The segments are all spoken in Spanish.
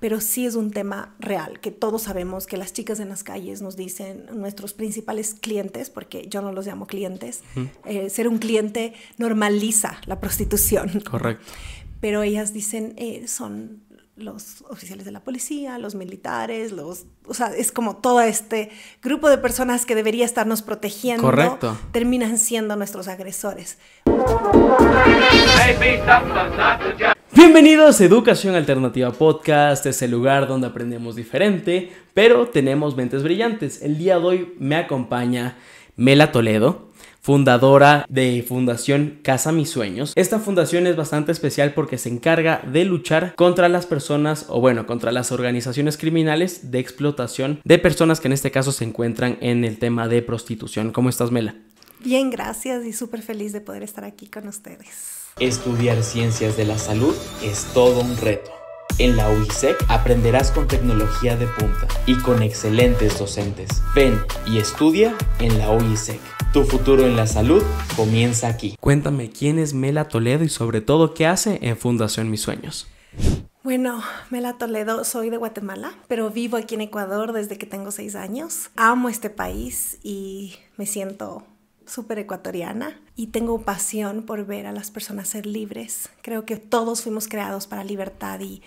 pero sí es un tema real, que todos sabemos que las chicas en las calles nos dicen, nuestros principales clientes, porque yo no los llamo clientes, eh, ser un cliente normaliza la prostitución. Correcto. Pero ellas dicen, eh, son los oficiales de la policía, los militares, los, o sea, es como todo este grupo de personas que debería estarnos protegiendo, terminan siendo nuestros agresores. Bienvenidos a Educación Alternativa Podcast, es el lugar donde aprendemos diferente, pero tenemos mentes brillantes. El día de hoy me acompaña Mela Toledo, fundadora de Fundación Casa Mis Sueños. Esta fundación es bastante especial porque se encarga de luchar contra las personas o bueno, contra las organizaciones criminales de explotación de personas que en este caso se encuentran en el tema de prostitución. ¿Cómo estás, Mela? Bien, gracias y súper feliz de poder estar aquí con ustedes. Estudiar ciencias de la salud es todo un reto. En la UISEC aprenderás con tecnología de punta y con excelentes docentes. Ven y estudia en la UISEC. Tu futuro en la salud comienza aquí. Cuéntame quién es Mela Toledo y sobre todo qué hace en Fundación Mis Sueños. Bueno, Mela Toledo, soy de Guatemala, pero vivo aquí en Ecuador desde que tengo seis años. Amo este país y me siento súper ecuatoriana y tengo pasión por ver a las personas ser libres. Creo que todos fuimos creados para libertad y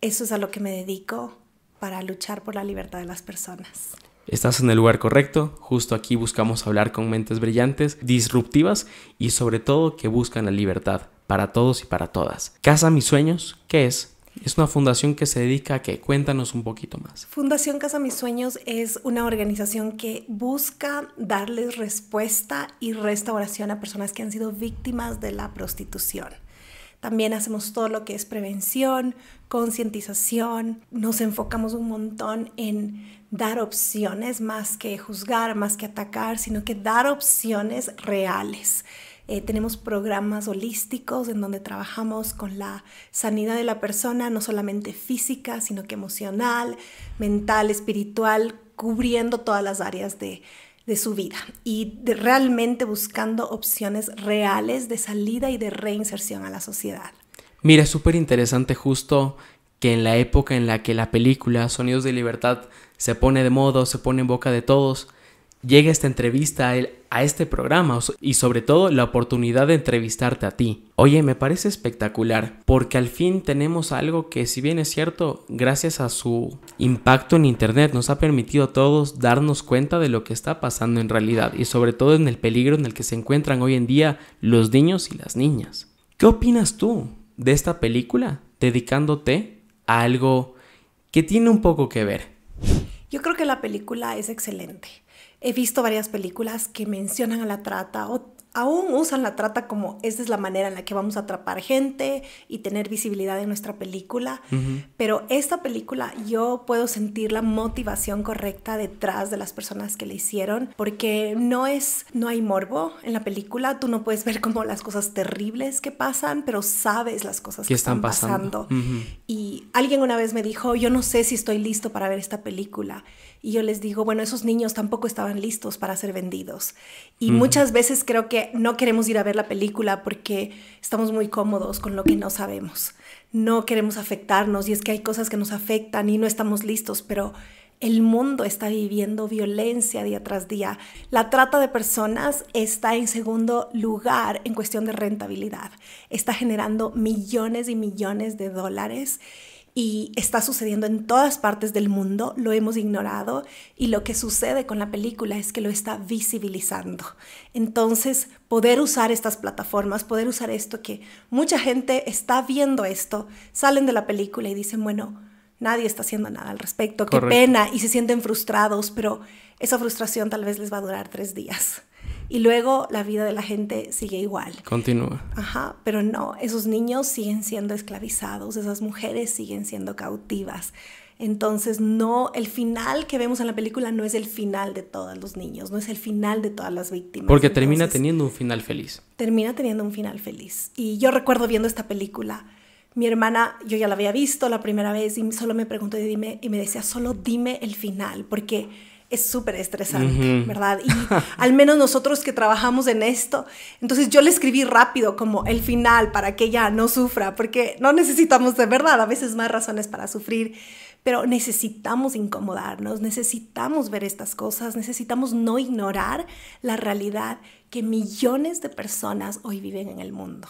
eso es a lo que me dedico para luchar por la libertad de las personas. Estás en el lugar correcto, justo aquí buscamos hablar con mentes brillantes, disruptivas y sobre todo que buscan la libertad para todos y para todas. Casa Mis Sueños, ¿qué es? Es una fundación que se dedica a que cuéntanos un poquito más. Fundación Casa Mis Sueños es una organización que busca darles respuesta y restauración a personas que han sido víctimas de la prostitución. También hacemos todo lo que es prevención, concientización, nos enfocamos un montón en dar opciones más que juzgar, más que atacar, sino que dar opciones reales eh, tenemos programas holísticos en donde trabajamos con la sanidad de la persona, no solamente física, sino que emocional, mental, espiritual, cubriendo todas las áreas de, su vida y realmente buscando opciones reales de salida y de reinserción a la sociedad. Mira, es súper interesante justo que en la época en la que la película Sonidos de Libertad se pone de moda, se pone en boca de todos, Llega esta entrevista a, él, a este programa y sobre todo la oportunidad de entrevistarte a ti. Oye, me parece espectacular porque al fin tenemos algo que si bien es cierto, gracias a su impacto en Internet nos ha permitido a todos darnos cuenta de lo que está pasando en realidad y sobre todo en el peligro en el que se encuentran hoy en día los niños y las niñas. ¿Qué opinas tú de esta película dedicándote a algo que tiene un poco que ver? Yo creo que la película es excelente He visto varias películas que mencionan a la trata o aún usan la trata como esa es la manera en la que vamos a atrapar gente y tener visibilidad en nuestra película, pero esta película yo puedo sentir la motivación correcta detrás de las personas que la hicieron porque no es no hay morbo en la película, tú no puedes ver como las cosas terribles que pasan, pero sabes las cosas que están, pasando. Y alguien una vez me dijo, "Yo no sé si estoy listo para ver esta película." Y yo les digo, bueno, esos niños tampoco estaban listos para ser vendidos. Y muchas veces creo que no queremos ir a ver la película porque estamos muy cómodos con lo que no sabemos. No queremos afectarnos y es que hay cosas que nos afectan y no estamos listos, pero el mundo está viviendo violencia día tras día. La trata de personas está en segundo lugar en cuestión de rentabilidad. Está generando millones y millones de dólares y está sucediendo en todas partes del mundo, lo hemos ignorado y lo que sucede con la película es que lo está visibilizando. Entonces, poder usar estas plataformas, poder usar esto que mucha gente está viendo esto, salen de la película y dicen, bueno, nadie está haciendo nada al respecto, qué pena, y se sienten frustrados, pero esa frustración tal vez les va a durar tres días y luego la vida de la gente sigue igual. Continúa. Ajá, pero no, esos niños siguen siendo esclavizados, esas mujeres siguen siendo cautivas. Entonces, no, el final que vemos en la película no es el final de todos los niños, no es el final de todas las víctimas. Porque termina teniendo un final feliz. Termina teniendo un final feliz. Y yo recuerdo viendo esta película, mi hermana, yo ya la había visto la primera vez y solo me preguntó dime, y me decía, solo dime el final, porque es súper estresante, ¿verdad? Y al menos nosotros que trabajamos en esto, entonces yo le escribí rápido como el final para que ella no sufra, porque no necesitamos de verdad a veces más razones para sufrir, pero necesitamos incomodarnos, necesitamos ver estas cosas, necesitamos no ignorar la realidad que millones de personas hoy viven en el mundo.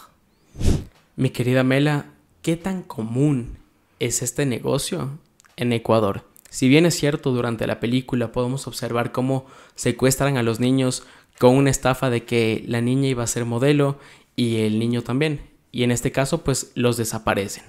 Mi querida Mela, ¿qué tan común es este negocio en Ecuador? Si bien es cierto, durante la película podemos observar cómo secuestran a los niños con una estafa de que la niña iba a ser modelo y el niño también. Y en este caso, pues los desaparecen.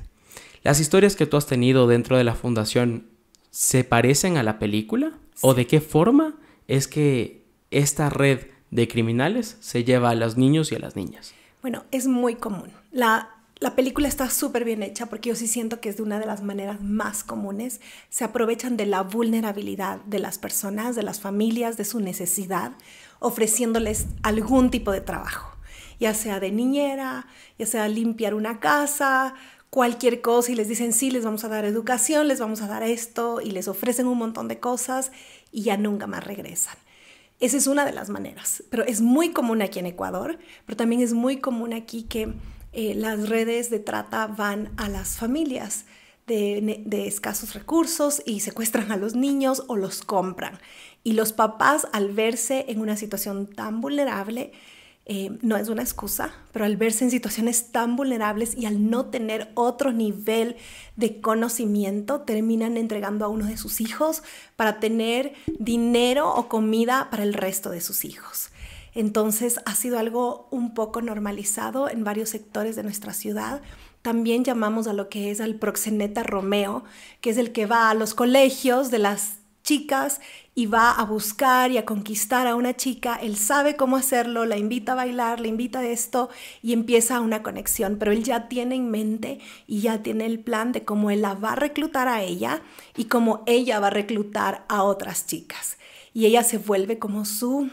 ¿Las historias que tú has tenido dentro de la fundación se parecen a la película? ¿O de qué forma es que esta red de criminales se lleva a los niños y a las niñas? Bueno, es muy común. La la película está súper bien hecha porque yo sí siento que es de una de las maneras más comunes. Se aprovechan de la vulnerabilidad de las personas, de las familias, de su necesidad, ofreciéndoles algún tipo de trabajo, ya sea de niñera, ya sea limpiar una casa, cualquier cosa y les dicen sí, les vamos a dar educación, les vamos a dar esto y les ofrecen un montón de cosas y ya nunca más regresan. Esa es una de las maneras, pero es muy común aquí en Ecuador, pero también es muy común aquí que eh, las redes de trata van a las familias de, escasos recursos y secuestran a los niños o los compran. Y los papás al verse en una situación tan vulnerable, eh, no es una excusa, pero al verse en situaciones tan vulnerables y al no tener otro nivel de conocimiento, terminan entregando a uno de sus hijos para tener dinero o comida para el resto de sus hijos. Entonces ha sido algo un poco normalizado en varios sectores de nuestra ciudad. También llamamos a lo que es al proxeneta Romeo, que es el que va a los colegios de las chicas y va a buscar y a conquistar a una chica, él sabe cómo hacerlo, la invita a bailar, le invita a esto y empieza una conexión, pero él ya tiene en mente y ya tiene el plan de cómo él la va a reclutar a ella y cómo ella va a reclutar a otras chicas. Y ella se vuelve como su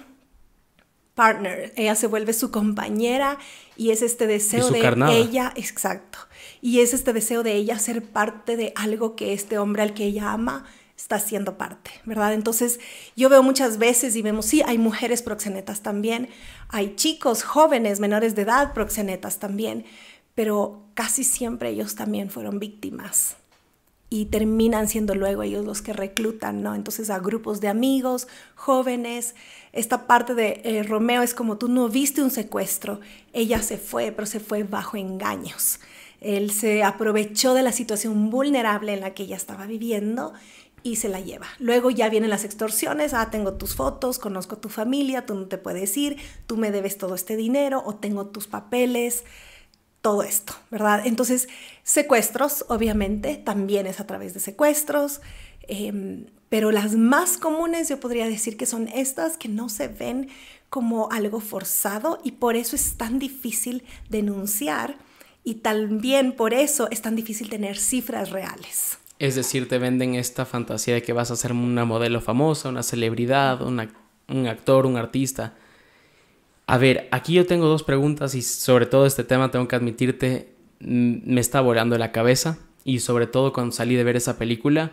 partner, ella se vuelve su compañera y es este deseo de ella, exacto, y es este deseo de ella ser parte de algo que este hombre al que ella ama está siendo parte, ¿verdad? Entonces yo veo muchas veces y vemos, sí, hay mujeres proxenetas también, hay chicos jóvenes, menores de edad proxenetas también, pero casi siempre ellos también fueron víctimas y terminan siendo luego ellos los que reclutan, ¿no? Entonces a grupos de amigos, jóvenes. Esta parte de eh, Romeo es como tú no viste un secuestro, ella se fue, pero se fue bajo engaños. Él se aprovechó de la situación vulnerable en la que ella estaba viviendo y se la lleva. Luego ya vienen las extorsiones, ah, tengo tus fotos, conozco tu familia, tú no te puedes ir, tú me debes todo este dinero o tengo tus papeles todo esto, ¿verdad? Entonces, secuestros, obviamente, también es a través de secuestros, em, pero las más comunes yo podría decir que son estas que no se ven como algo forzado y por eso es tan difícil denunciar y también por eso es tan difícil tener cifras reales. Es decir, te venden esta fantasía de que vas a ser una modelo famosa, una celebridad, un actor, un artista, a ver, aquí yo tengo dos preguntas y sobre todo este tema tengo que admitirte, me está volando la cabeza y sobre todo cuando salí de ver esa película,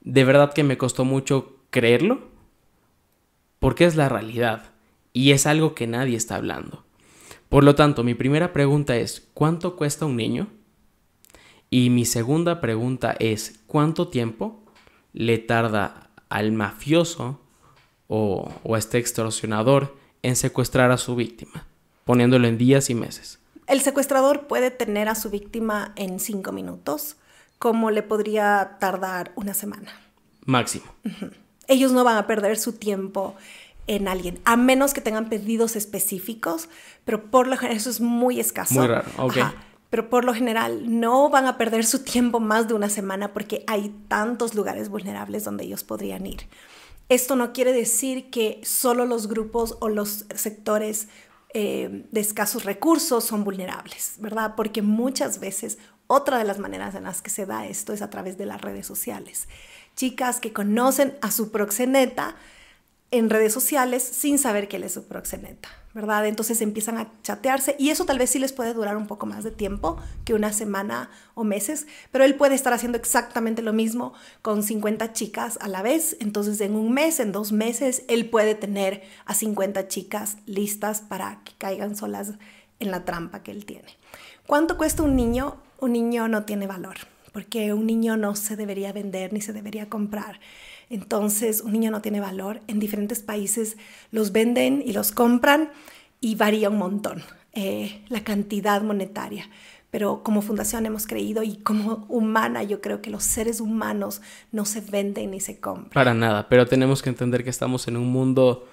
de verdad que me costó mucho creerlo porque es la realidad y es algo que nadie está hablando. Por lo tanto, mi primera pregunta es, ¿cuánto cuesta un niño? Y mi segunda pregunta es, ¿cuánto tiempo le tarda al mafioso o, o a este extorsionador en secuestrar a su víctima, poniéndolo en días y meses. El secuestrador puede tener a su víctima en cinco minutos, como le podría tardar una semana. Máximo. Ellos no van a perder su tiempo en alguien, a menos que tengan pedidos específicos, pero por lo general eso es muy escaso. Muy raro, ok. Pero por lo general no van a perder su tiempo más de una semana porque hay tantos lugares vulnerables donde ellos podrían ir. Esto no quiere decir que solo los grupos o los sectores eh, de escasos recursos son vulnerables, ¿verdad? Porque muchas veces otra de las maneras en las que se da esto es a través de las redes sociales. Chicas que conocen a su proxeneta, en redes sociales sin saber que él es su proxeneta, ¿verdad? Entonces empiezan a chatearse y eso tal vez sí les puede durar un poco más de tiempo que una semana o meses, pero él puede estar haciendo exactamente lo mismo con 50 chicas a la vez, entonces en un mes, en dos meses, él puede tener a 50 chicas listas para que caigan solas en la trampa que él tiene. ¿Cuánto cuesta un niño? Un niño no tiene valor, porque un niño no se debería vender ni se debería comprar. Entonces un niño no tiene valor. En diferentes países los venden y los compran y varía un montón eh, la cantidad monetaria. Pero como fundación hemos creído y como humana yo creo que los seres humanos no se venden ni se compran. Para nada, pero tenemos que entender que estamos en un mundo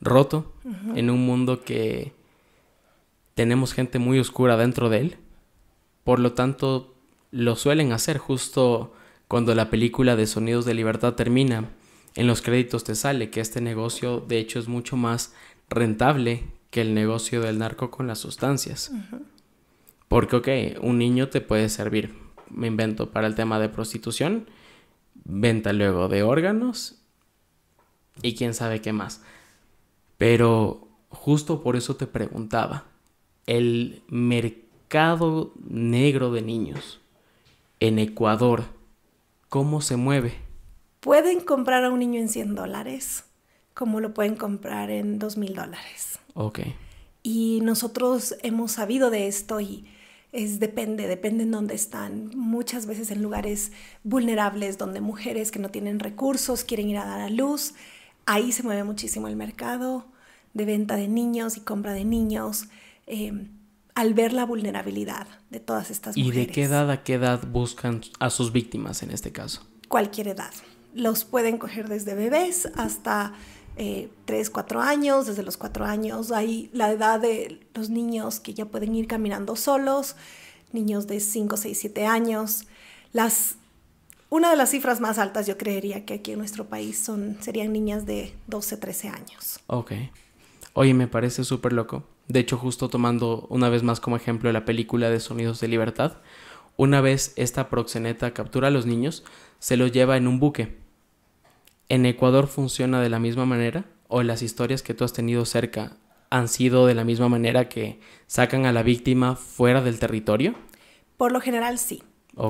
roto, en un mundo que tenemos gente muy oscura dentro de él. Por lo tanto, lo suelen hacer justo cuando la película de Sonidos de Libertad termina, en los créditos te sale que este negocio de hecho es mucho más rentable que el negocio del narco con las sustancias. Porque, ok, un niño te puede servir, me invento, para el tema de prostitución, venta luego de órganos y quién sabe qué más. Pero justo por eso te preguntaba, el mercado negro de niños en Ecuador, cómo se mueve. Pueden comprar a un niño en 100 dólares, como lo pueden comprar en 2 mil dólares. Ok. Y nosotros hemos sabido de esto y es depende, depende en dónde están. Muchas veces en lugares vulnerables donde mujeres que no tienen recursos quieren ir a dar a luz, ahí se mueve muchísimo el mercado de venta de niños y compra de niños. Em, al ver la vulnerabilidad de todas estas mujeres. ¿Y de qué edad a qué edad buscan a sus víctimas en este caso? Cualquier edad. Los pueden coger desde bebés hasta 3, eh, 4 años, desde los 4 años. Hay la edad de los niños que ya pueden ir caminando solos, niños de 5, 6, 7 años. Las, una de las cifras más altas yo creería que aquí en nuestro país son, serían niñas de 12, 13 años. Ok. Oye, me parece súper loco de hecho justo tomando una vez más como ejemplo la película de Sonidos de Libertad, una vez esta proxeneta captura a los niños, se los lleva en un buque. En Ecuador funciona de la misma manera, o las historias que tú has tenido cerca han sido de la misma manera que sacan a la víctima fuera del territorio? Por lo general sí.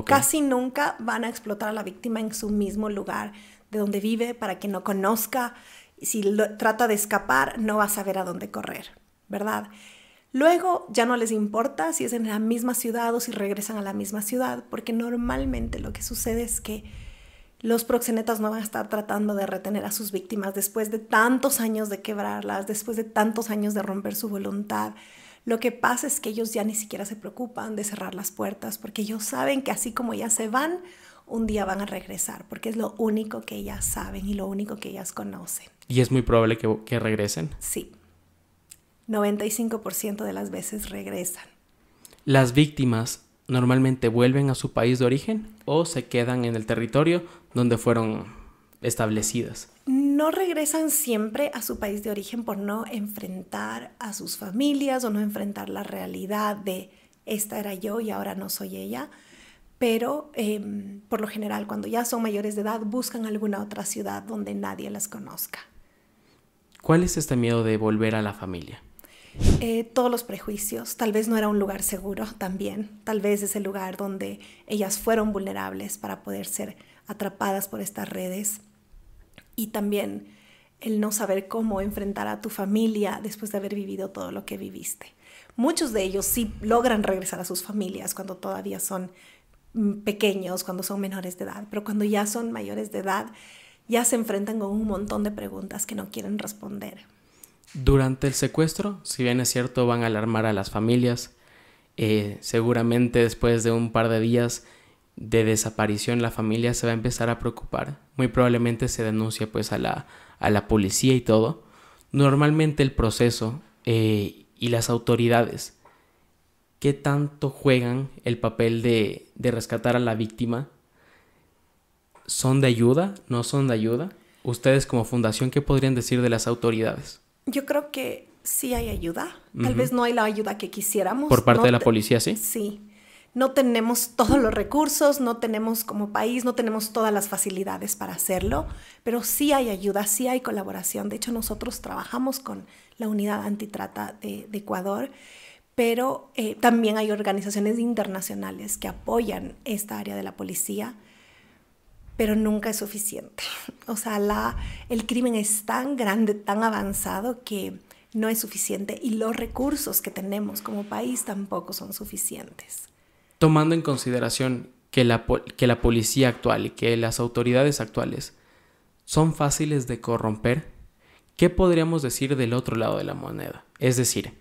Casi nunca van a explotar a la víctima en su mismo lugar de donde vive para que no conozca. Si trata de escapar, no va a saber a dónde correr. ¿verdad? Luego ya no les importa si es en la misma ciudad o si regresan a la misma ciudad, porque normalmente lo que sucede es que los proxenetas no van a estar tratando de retener a sus víctimas después de tantos años de quebrarlas, después de tantos años de romper su voluntad. Lo que pasa es que ellos ya ni siquiera se preocupan de cerrar las puertas, porque ellos saben que así como ellas se van, un día van a regresar, porque es lo único que ellas saben y lo único que ellas conocen. Y es muy probable que regresen. Sí. 95% de las veces regresan. Las víctimas normalmente vuelven a su país de origen o se quedan en el territorio donde fueron establecidas. No regresan siempre a su país de origen por no enfrentar a sus familias o no enfrentar la realidad de esta era yo y ahora no soy ella, pero em, por lo general cuando ya son mayores de edad buscan alguna otra ciudad donde nadie las conozca. ¿Cuál es este miedo de volver a la familia? Eh, todos los prejuicios, tal vez no era un lugar seguro también, tal vez es el lugar donde ellas fueron vulnerables para poder ser atrapadas por estas redes y también el no saber cómo enfrentar a tu familia después de haber vivido todo lo que viviste. Muchos de ellos sí logran regresar a sus familias cuando todavía son mm, pequeños, cuando son menores de edad, pero cuando ya son mayores de edad, ya se enfrentan con un montón de preguntas que no quieren responder. Durante el secuestro, si bien es cierto, van a alarmar a las familias. Eh, seguramente después de un par de días de desaparición la familia se va a empezar a preocupar. Muy probablemente se denuncie pues a la, a la policía y todo. Normalmente el proceso eh, y las autoridades, ¿qué tanto juegan el papel de, de rescatar a la víctima? ¿Son de ayuda? ¿No son de ayuda? Ustedes como fundación, ¿qué podrían decir de las autoridades? Yo creo que sí hay ayuda. Tal vez no hay la ayuda que quisiéramos. Por parte de la policía, sí. Sí. No tenemos todos los recursos, no tenemos como país, no tenemos todas las facilidades para hacerlo, pero sí hay ayuda, sí hay colaboración. De hecho, nosotros trabajamos con la unidad antitrata de, Ecuador, pero eh, también hay organizaciones internacionales que apoyan esta área de la policía pero nunca es suficiente. O sea, el crimen es tan grande, tan avanzado que no es suficiente y los recursos que tenemos como país tampoco son suficientes. Tomando en consideración que la, que la policía actual y que las autoridades actuales son fáciles de corromper, ¿qué podríamos decir del otro lado de la moneda? Es decir,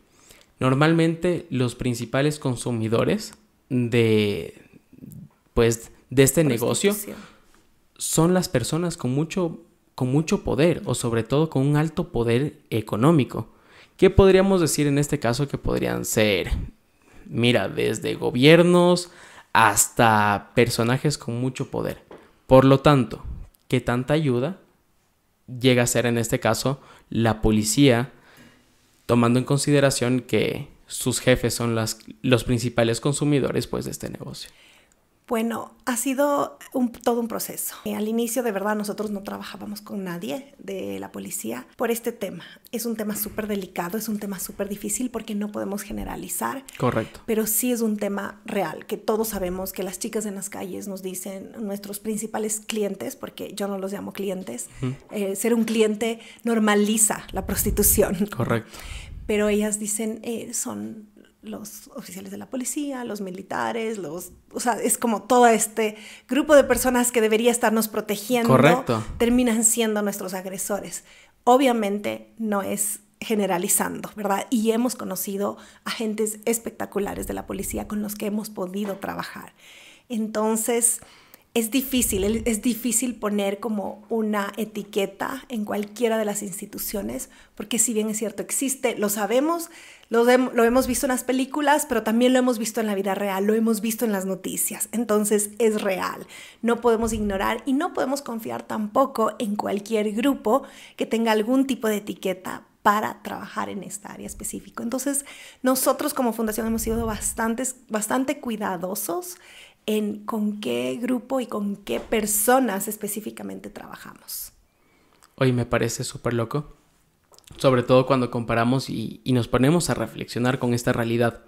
normalmente los principales consumidores de, pues, de este negocio son las personas con mucho, con mucho poder o sobre todo con un alto poder económico. ¿Qué podríamos decir en este caso que podrían ser? Mira, desde gobiernos hasta personajes con mucho poder. Por lo tanto, ¿qué tanta ayuda llega a ser en este caso la policía, tomando en consideración que sus jefes son las, los principales consumidores pues, de este negocio? Bueno, ha sido todo un proceso. Eh, al inicio, de verdad, nosotros no trabajábamos con nadie de la policía por este tema. Es un tema súper delicado, es un tema súper difícil porque no podemos generalizar. Correcto. Pero sí es un tema real, que todos sabemos que las chicas en las calles nos dicen, nuestros principales clientes, porque yo no los llamo clientes, eh, ser un cliente normaliza la prostitución. Correcto. Pero ellas dicen, eh, son los oficiales de la policía, los militares, los, o sea, es como todo este grupo de personas que debería estarnos protegiendo, terminan siendo nuestros agresores. Obviamente no es generalizando, ¿verdad? Y hemos conocido agentes espectaculares de la policía con los que hemos podido trabajar. Entonces, es difícil, es difícil poner como una etiqueta en cualquiera de las instituciones, porque si bien es cierto, existe, lo sabemos, lo, hemos visto en las películas, pero también lo hemos visto en la vida real, lo hemos visto en las noticias. Entonces es real. No podemos ignorar y no podemos confiar tampoco en cualquier grupo que tenga algún tipo de etiqueta para trabajar en esta área específica. Entonces, nosotros como fundación hemos sido bastantes, bastante cuidadosos en con qué grupo y con qué personas específicamente trabajamos. Hoy me parece súper loco sobre todo cuando comparamos y, nos ponemos a reflexionar con esta realidad.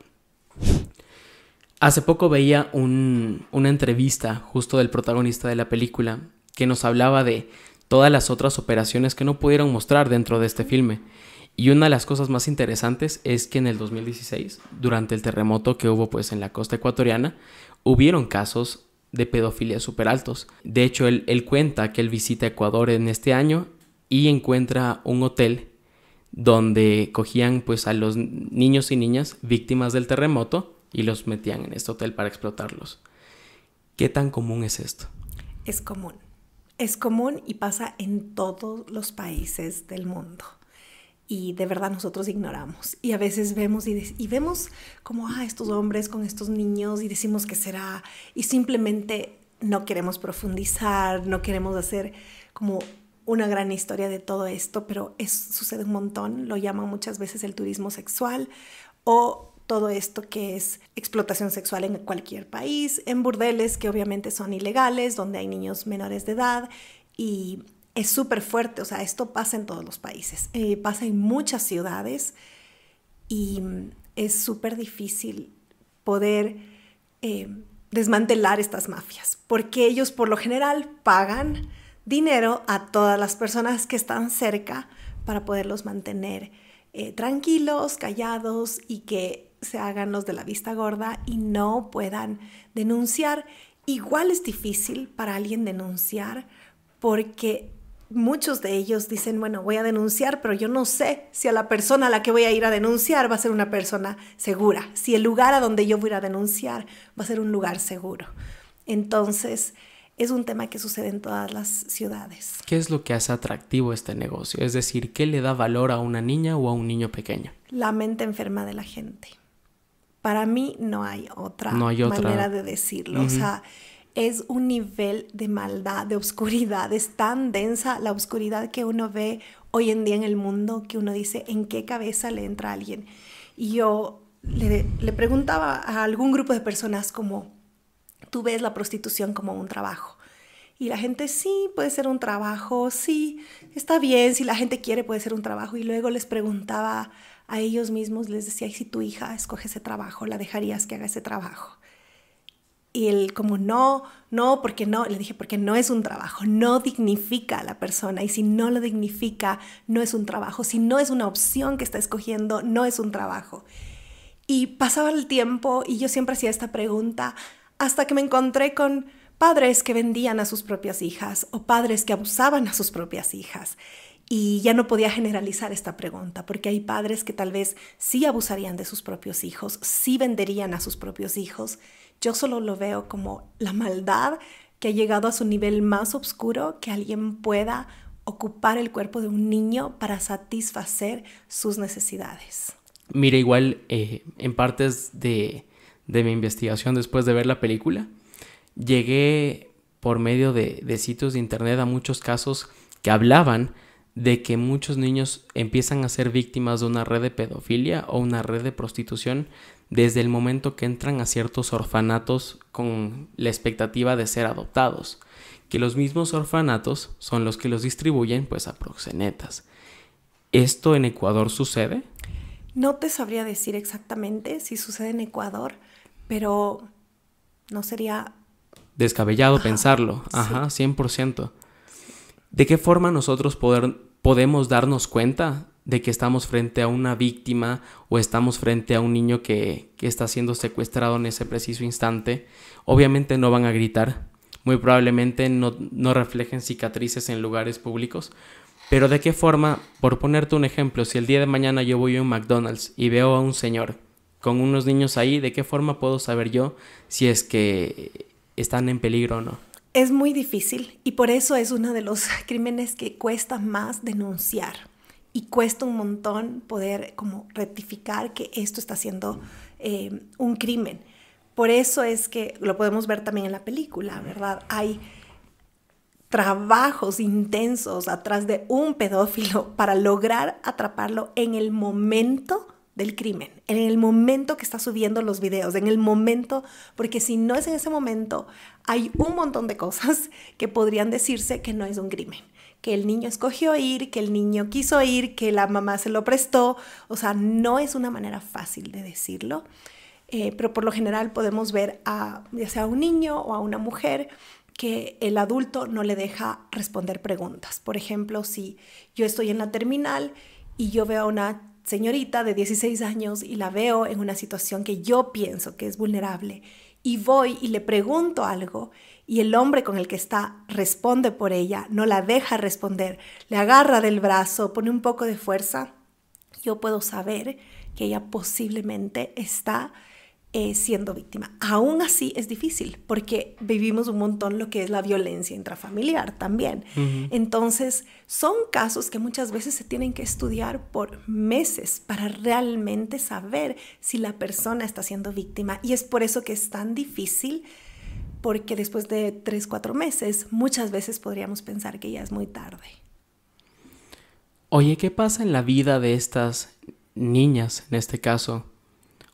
Hace poco veía una entrevista justo del protagonista de la película que nos hablaba de todas las otras operaciones que no pudieron mostrar dentro de este filme. Y una de las cosas más interesantes es que en el 2016, durante el terremoto que hubo pues en la costa ecuatoriana, hubieron casos de pedofilia super altos. De hecho, él, él cuenta que él visita Ecuador en este año y encuentra un hotel donde cogían pues a los niños y niñas víctimas del terremoto y los metían en este hotel para explotarlos. ¿Qué tan común es esto? Es común. Es común y pasa en todos los países del mundo. Y de verdad nosotros ignoramos. Y a veces vemos y, vemos como ah, estos hombres con estos niños y decimos que será. Y simplemente no queremos profundizar, no queremos hacer como una gran historia de todo esto, pero es, sucede un montón, lo llaman muchas veces el turismo sexual o todo esto que es explotación sexual en cualquier país, en burdeles que obviamente son ilegales, donde hay niños menores de edad y es súper fuerte, o sea, esto pasa en todos los países, eh, pasa en muchas ciudades y es súper difícil poder eh, desmantelar estas mafias, porque ellos por lo general pagan dinero a todas las personas que están cerca para poderlos mantener eh, tranquilos, callados y que se hagan los de la vista gorda y no puedan denunciar. Igual es difícil para alguien denunciar porque muchos de ellos dicen, bueno, voy a denunciar, pero yo no sé si a la persona a la que voy a ir a denunciar va a ser una persona segura, si el lugar a donde yo voy a denunciar va a ser un lugar seguro. Entonces, es un tema que sucede en todas las ciudades. ¿Qué es lo que hace atractivo este negocio? Es decir, ¿qué le da valor a una niña o a un niño pequeño? La mente enferma de la gente. Para mí no hay otra, manera de decirlo. O sea, es un nivel de maldad, de oscuridad. Es tan densa la oscuridad que uno ve hoy en día en el mundo que uno dice, ¿en qué cabeza le entra alguien? Y yo le preguntaba a algún grupo de personas como, tú ves la prostitución como un trabajo. Y la gente sí, puede ser un trabajo, sí, está bien, si la gente quiere puede ser un trabajo. Y luego les preguntaba a ellos mismos, les decía, si tu hija escoge ese trabajo, ¿la dejarías que haga ese trabajo? Y él como, no, no, porque no, le dije, porque no es un trabajo, no dignifica a la persona. Y si no lo dignifica, no es un trabajo. Si no es una opción que está escogiendo, no es un trabajo. Y pasaba el tiempo y yo siempre hacía esta pregunta, hasta que me encontré con padres que vendían a sus propias hijas o padres que abusaban a sus propias hijas. Y ya no podía generalizar esta pregunta, porque hay padres que tal vez sí abusarían de sus propios hijos, sí venderían a sus propios hijos. Yo solo lo veo como la maldad que ha llegado a su nivel más oscuro, que alguien pueda ocupar el cuerpo de un niño para satisfacer sus necesidades. Mira, igual eh, en partes de, de mi investigación después de ver la película, llegué por medio de, sitios de internet a muchos casos que hablaban de que muchos niños empiezan a ser víctimas de una red de pedofilia o una red de prostitución desde el momento que entran a ciertos orfanatos con la expectativa de ser adoptados, que los mismos orfanatos son los que los distribuyen pues a proxenetas. ¿Esto en Ecuador sucede? No te sabría decir exactamente si sucede en Ecuador, pero no sería... Descabellado ah, pensarlo. Ajá, 100%. ¿De qué forma nosotros podemos darnos cuenta de que estamos frente a una víctima o estamos frente a un niño que, está siendo secuestrado en ese preciso instante, obviamente no van a gritar, muy probablemente no, no, reflejen cicatrices en lugares públicos, pero de qué forma, por ponerte un ejemplo, si el día de mañana yo voy a un McDonald's y veo a un señor con unos niños ahí, ¿de qué forma puedo saber yo si es que están en peligro o no? Es muy difícil y por eso es uno de los crímenes que cuesta más denunciar y cuesta un montón poder como rectificar que esto está siendo em, un crimen. Por eso es que lo podemos ver también en la película, ¿verdad? Hay trabajos intensos atrás de un pedófilo para lograr atraparlo en el momento del crimen, en el momento que está subiendo los videos, en el momento, porque si no es en ese momento, hay un montón de cosas que podrían decirse que no es un crimen, que el niño escogió ir, que el niño quiso ir, que la mamá se lo prestó, o sea, no es una manera fácil de decirlo, eh, pero por lo general podemos ver a ya sea a un niño o a una mujer que el adulto no le deja responder preguntas. Por ejemplo, si yo estoy en la terminal y yo veo a una señorita de 16 años y la veo en una situación que yo pienso que es vulnerable y voy y le pregunto algo y el hombre con el que está responde por ella, no la deja responder, le agarra del brazo, pone un poco de fuerza, yo puedo saber que ella posiblemente está eh, siendo víctima. Aún así es difícil porque vivimos un montón lo que es la violencia intrafamiliar también. Entonces, son casos que muchas veces se tienen que estudiar por meses para realmente saber si la persona está siendo víctima. Y es por eso que es tan difícil porque después de tres, cuatro meses, muchas veces podríamos pensar que ya es muy tarde. Oye, ¿qué pasa en la vida de estas niñas en este caso?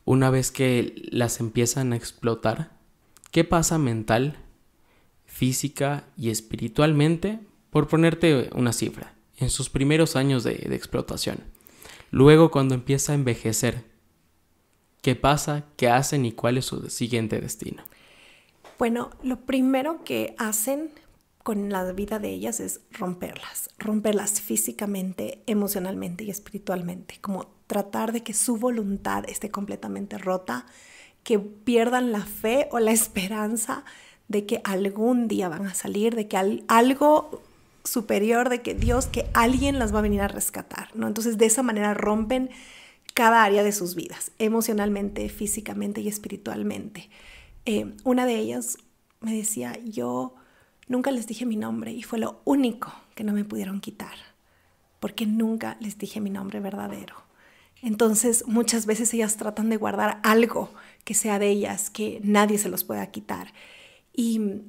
una vez que las empiezan a explotar? ¿Qué pasa mental, física y espiritualmente? Por ponerte una cifra, en sus primeros años de, explotación. Luego cuando empieza a envejecer, ¿qué pasa? ¿Qué hacen y cuál es su siguiente destino? Bueno, lo primero que hacen con la vida de ellas es romperlas, romperlas físicamente, emocionalmente y espiritualmente, como tratar de que su voluntad esté completamente rota, que pierdan la fe o la esperanza de que algún día van a salir, de que algo superior, de que Dios, que alguien las va a venir a rescatar, ¿no? Entonces de esa manera rompen cada área de sus vidas, emocionalmente, físicamente y espiritualmente. Eh, una de ellas me decía, yo nunca les dije mi nombre y fue lo único que no me pudieron quitar, porque nunca les dije mi nombre verdadero. Entonces muchas veces ellas tratan de guardar algo que sea de ellas, que nadie se los pueda quitar. Y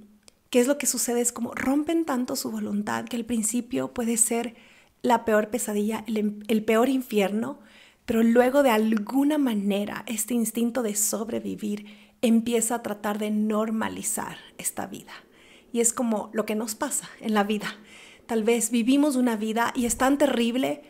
qué es lo que sucede es como rompen tanto su voluntad que al principio puede ser la peor pesadilla, el, em, peor infierno, pero luego de alguna manera este instinto de sobrevivir empieza a tratar de normalizar esta vida. Y es como lo que nos pasa en la vida. Tal vez vivimos una vida y es tan terrible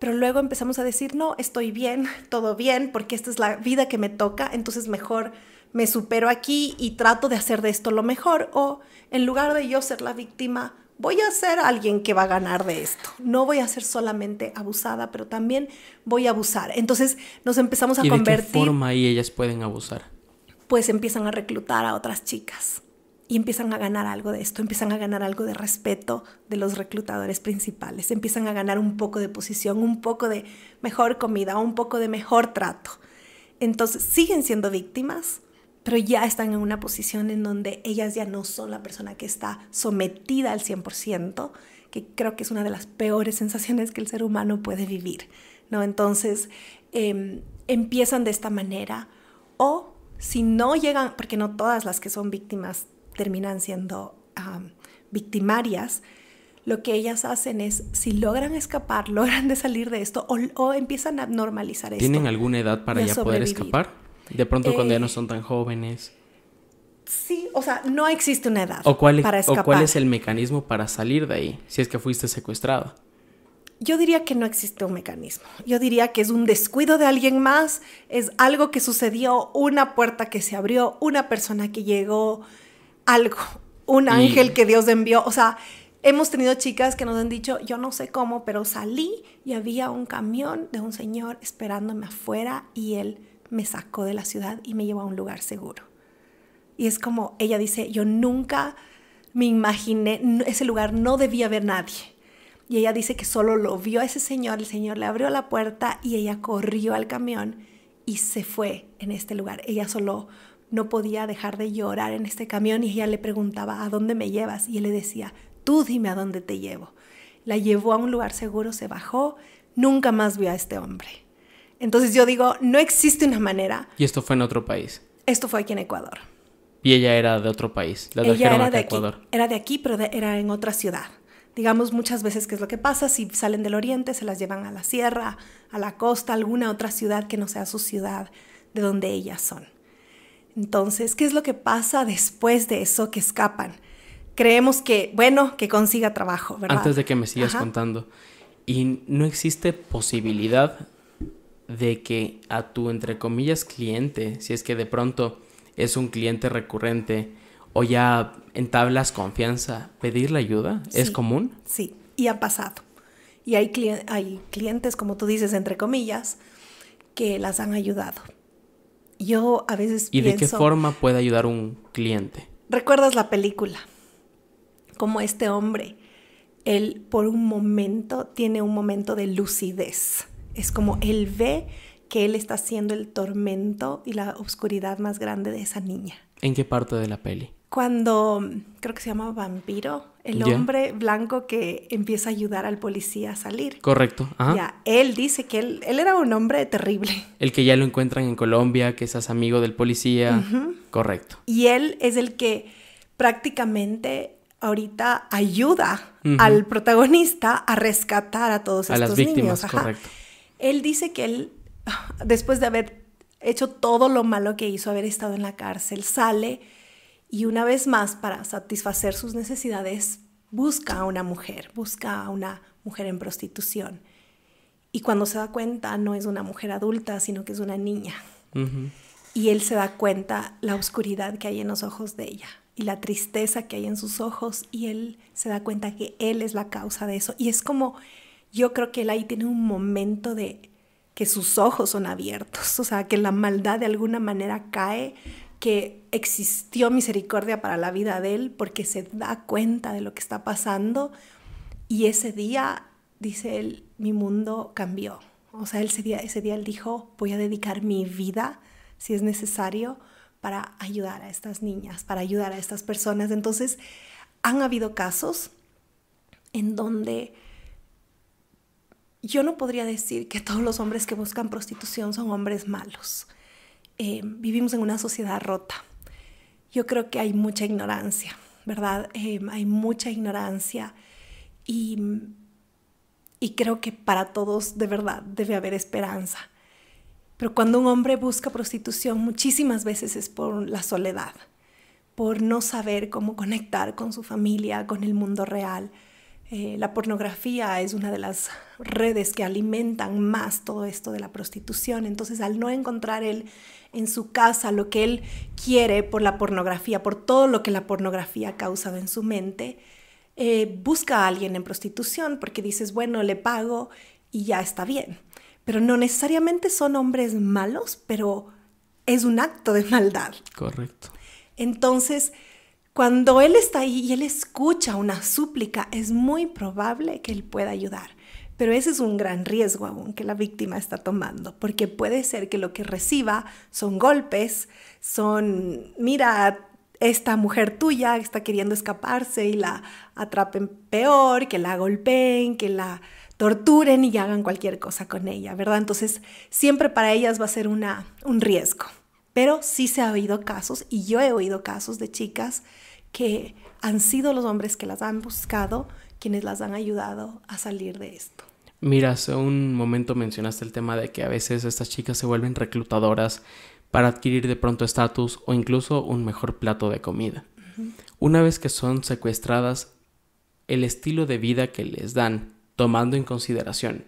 pero luego empezamos a decir, no, estoy bien, todo bien, porque esta es la vida que me toca, entonces mejor me supero aquí y trato de hacer de esto lo mejor, o en lugar de yo ser la víctima, voy a ser alguien que va a ganar de esto. No voy a ser solamente abusada, pero también voy a abusar. Entonces nos empezamos a convertir. qué forma ahí ellas pueden abusar? Pues empiezan a reclutar a otras chicas y empiezan a ganar algo de esto, empiezan a ganar algo de respeto de los reclutadores principales, empiezan a ganar un poco de posición, un poco de mejor comida, un poco de mejor trato. Entonces siguen siendo víctimas, pero ya están en una posición en donde ellas ya no son la persona que está sometida al 100%, que creo que es una de las peores sensaciones que el ser humano puede vivir. ¿no? Entonces em, empiezan de esta manera o si no llegan, porque no todas las que son víctimas terminan siendo victimarias, lo que ellas hacen es, si logran escapar, logran de salir de esto o, empiezan a normalizar esto. ¿Tienen alguna edad para ya poder escapar? De pronto cuando ya no eh, son tan jóvenes. Sí, o sea, no existe una edad ¿O cuál para ¿O cuál es el mecanismo para salir de ahí, si es que fuiste secuestrada? Yo diría que no existe un mecanismo. Yo diría que es un descuido de alguien más, es algo que sucedió, una puerta que se abrió, una persona que llegó, algo, un ángel que Dios envió. O sea, hemos tenido chicas que nos han dicho, yo no sé cómo, pero salí y había un camión de un señor esperándome afuera y él me sacó de la ciudad y me llevó a un lugar seguro. Y es como, ella dice, yo nunca me imaginé, ese lugar no debía haber nadie. Y ella dice que solo lo vio a ese señor, el señor le abrió la puerta y ella corrió al camión y se fue en este lugar. Ella solo no podía dejar de llorar en este camión y ella le preguntaba, ¿a dónde me llevas? Y él le decía, tú dime a dónde te llevo. La llevó a un lugar seguro, se bajó, nunca más vio a este hombre. Entonces yo digo, no existe una manera. ¿Y esto fue en otro país? Esto fue aquí en Ecuador. Y ella era de otro país, la ella era de Ecuador. Era de aquí, pero era en otra ciudad. Digamos muchas veces que es lo que pasa, si salen del oriente se las llevan a la sierra, a la costa, alguna otra ciudad que no sea su ciudad de donde ellas son. Entonces, ¿qué es lo que pasa después de eso que escapan? Creemos que, bueno, que consiga trabajo, ¿verdad? Antes de que me sigas contando, ¿y no existe posibilidad de que a tu, entre comillas, cliente, si es que de pronto es un cliente recurrente o ya entablas confianza, pedirle ayuda? ¿Es común? Sí, y ha pasado. Y hay, hay clientes, como tú dices, entre comillas, que las han ayudado yo a veces... ¿Y de qué forma puede ayudar un cliente? ¿Recuerdas la película? Como este hombre, él por un momento tiene un momento de lucidez. Es como él ve que él está haciendo el tormento y la oscuridad más grande de esa niña. ¿En qué parte de la peli? cuando creo que se llama Vampiro, el hombre blanco que empieza a ayudar al policía a salir. Correcto. Ya, él dice que él, él, era un hombre terrible. El que ya lo encuentran en Colombia, que es amigo del policía. Correcto. Y él es el que prácticamente ahorita ayuda al protagonista a rescatar a todos a estos las víctimas, niños. Correcto. Él dice que él, después de haber hecho todo lo malo que hizo, haber estado en la cárcel, sale y una vez más, para satisfacer sus necesidades, busca a una mujer, busca a una mujer en prostitución. Y cuando se da cuenta, no es una mujer adulta, sino que es una niña. Y él se da cuenta la oscuridad que hay en los ojos de ella y la tristeza que hay en sus ojos y él se da cuenta que él es la causa de eso. Y es como, yo creo que él ahí tiene un momento de que sus ojos son abiertos, o sea, que la maldad de alguna manera cae que existió misericordia para la vida de él porque se da cuenta de lo que está pasando y ese día, dice él, mi mundo cambió. O sea, ese día, él dijo, voy a dedicar mi vida, si es necesario, para ayudar a estas niñas, para ayudar a estas personas. Entonces, han habido casos en donde yo no podría decir que todos los hombres que buscan prostitución son hombres malos. Eh, vivimos en una sociedad rota. Yo creo que hay mucha ignorancia, ¿verdad? Eh, hay mucha ignorancia y, y creo que para todos de verdad debe haber esperanza. Pero cuando un hombre busca prostitución muchísimas veces es por la soledad, por no saber cómo conectar con su familia, con el mundo real. Eh, la pornografía es una de las redes que alimentan más todo esto de la prostitución. Entonces, al no encontrar el, en su casa lo que él quiere por la pornografía, por todo lo que la pornografía ha causado en su mente, eh, busca a alguien en prostitución porque dices, bueno, le pago y ya está bien. Pero no necesariamente son hombres malos, pero es un acto de maldad. Correcto. Entonces, cuando él está ahí y él escucha una súplica, es muy probable que él pueda ayudar. Pero ese es un gran riesgo aún que la víctima está tomando, porque puede ser que lo que reciba son golpes, son, mira, esta mujer tuya está queriendo escaparse y la atrapen peor, que la golpeen, que la torturen y hagan cualquier cosa con ella, ¿verdad? Entonces, siempre para ellas va a ser una, un riesgo. Pero sí se ha oído casos, y yo he oído casos de chicas que han sido los hombres que las han buscado quienes las han ayudado a salir de esto. Mira, hace un momento mencionaste el tema de que a veces estas chicas se vuelven reclutadoras para adquirir de pronto estatus o incluso un mejor plato de comida. Una vez que son secuestradas, el estilo de vida que les dan, tomando en consideración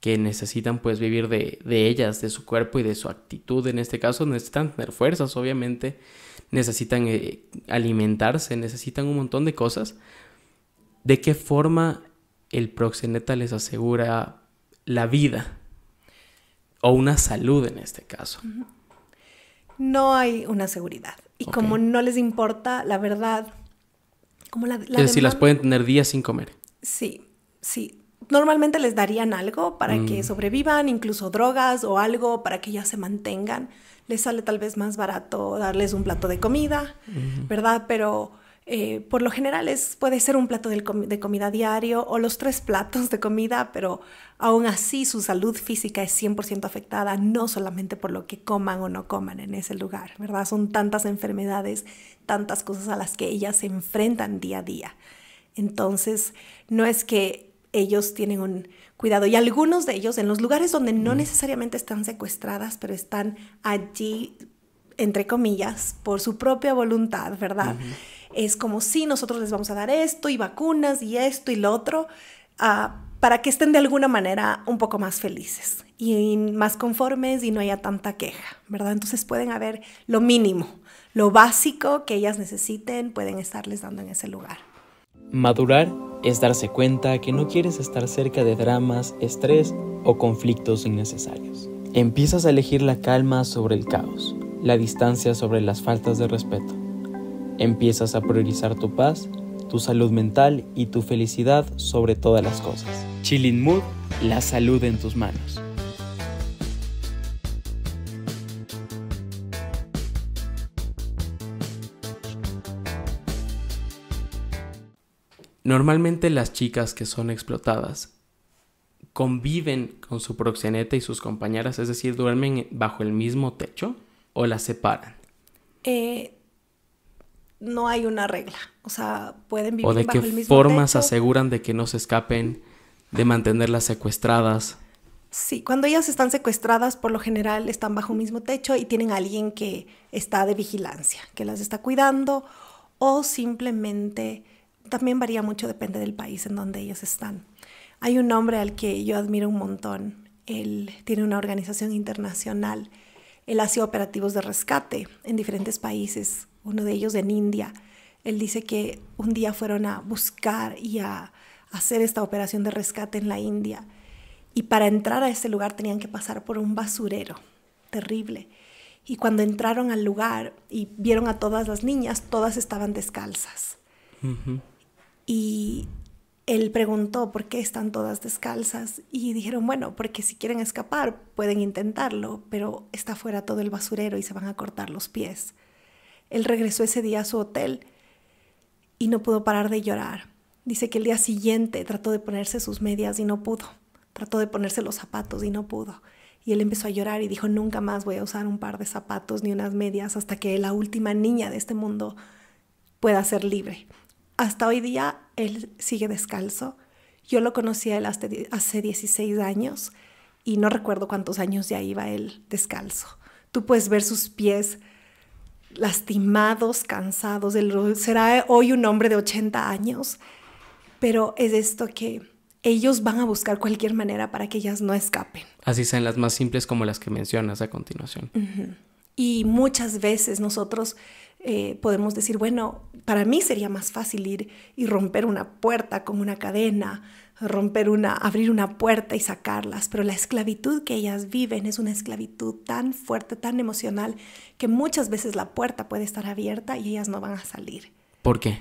que necesitan pues vivir de, ellas, de su cuerpo y de su actitud, en este caso necesitan tener fuerzas, obviamente, necesitan eh, alimentarse, necesitan un montón de cosas, ¿de qué forma el proxeneta les asegura la vida o una salud en este caso. No hay una seguridad. Y como no les importa, la verdad, como es decir, las pueden tener días sin comer. Sí, sí. Normalmente les darían algo para que mm. sobrevivan, incluso drogas o algo para que ya se mantengan. Les sale tal vez más barato darles un plato de comida, ¿verdad? Pero eh, por lo general es, puede ser un plato de, comida diario o los tres platos de comida, pero aún así su salud física es 100% afectada, no solamente por lo que coman o no coman en ese lugar, ¿verdad? Son tantas enfermedades, tantas cosas a las que ellas se enfrentan día a día. Entonces, no es que ellos tienen un cuidado y algunos de ellos en los lugares donde no necesariamente están secuestradas, pero están allí, entre comillas, por su propia voluntad, ¿verdad? es como si nosotros les vamos a dar esto y vacunas y esto y lo otro, ah, para que estén de alguna manera un poco más felices y más conformes y no haya tanta queja, ¿verdad? Entonces pueden haber lo mínimo, lo básico que ellas necesiten, pueden estarles dando en ese lugar. Madurar es darse cuenta que no quieres estar cerca de dramas, estrés o conflictos innecesarios. Empiezas a elegir la calma sobre el caos, la distancia sobre las faltas de respeto, Empiezas a priorizar tu paz, tu salud mental y tu felicidad sobre todas las cosas. Chilling Mood, la salud en tus manos. Normalmente las chicas que son explotadas conviven con su proxeneta y sus compañeras, es decir, duermen bajo el mismo techo o las separan. Eh, no hay una regla. O sea, pueden vivir. O de bajo qué el mismo formas aseguran de que no se escapen, de mantenerlas secuestradas. Sí, cuando ellas están secuestradas, por lo general están bajo un mismo techo y tienen a alguien que está de vigilancia, que las está cuidando, o simplemente también varía mucho, depende del país en donde ellas están. Hay un hombre al que yo admiro un montón. Él tiene una organización internacional él hacía operativos de rescate en diferentes países, uno de ellos en India. Él dice que un día fueron a buscar y a hacer esta operación de rescate en la India. Y para entrar a ese lugar tenían que pasar por un basurero terrible. Y cuando entraron al lugar y vieron a todas las niñas, todas estaban descalzas. Y él preguntó por qué están todas descalzas y dijeron, bueno, porque si quieren escapar pueden intentarlo, pero está fuera todo el basurero y se van a cortar los pies. Él regresó ese día a su hotel y no pudo parar de llorar. Dice que el día siguiente trató de ponerse sus medias y no pudo. Trató de ponerse los zapatos y no pudo. Y él empezó a llorar y dijo, nunca más voy a usar un par de zapatos ni unas medias hasta que la última niña de este mundo pueda ser libre. Hasta hoy día él sigue descalzo. Yo lo conocí él hace 16 años y no recuerdo cuántos años ya iba él descalzo. Tú puedes ver sus pies lastimados, cansados. será hoy un hombre de 80 años, pero es esto que ellos van a buscar cualquier manera para que ellas no escapen. Así sean las más simples como las que mencionas a continuación. Y muchas veces nosotros eh, podemos decir, bueno, para mí sería más fácil ir y romper una puerta con una cadena, romper una, abrir una puerta y sacarlas, pero la esclavitud que ellas viven es una esclavitud tan fuerte, tan emocional, que muchas veces la puerta puede estar abierta y ellas no van a salir. ¿Por qué?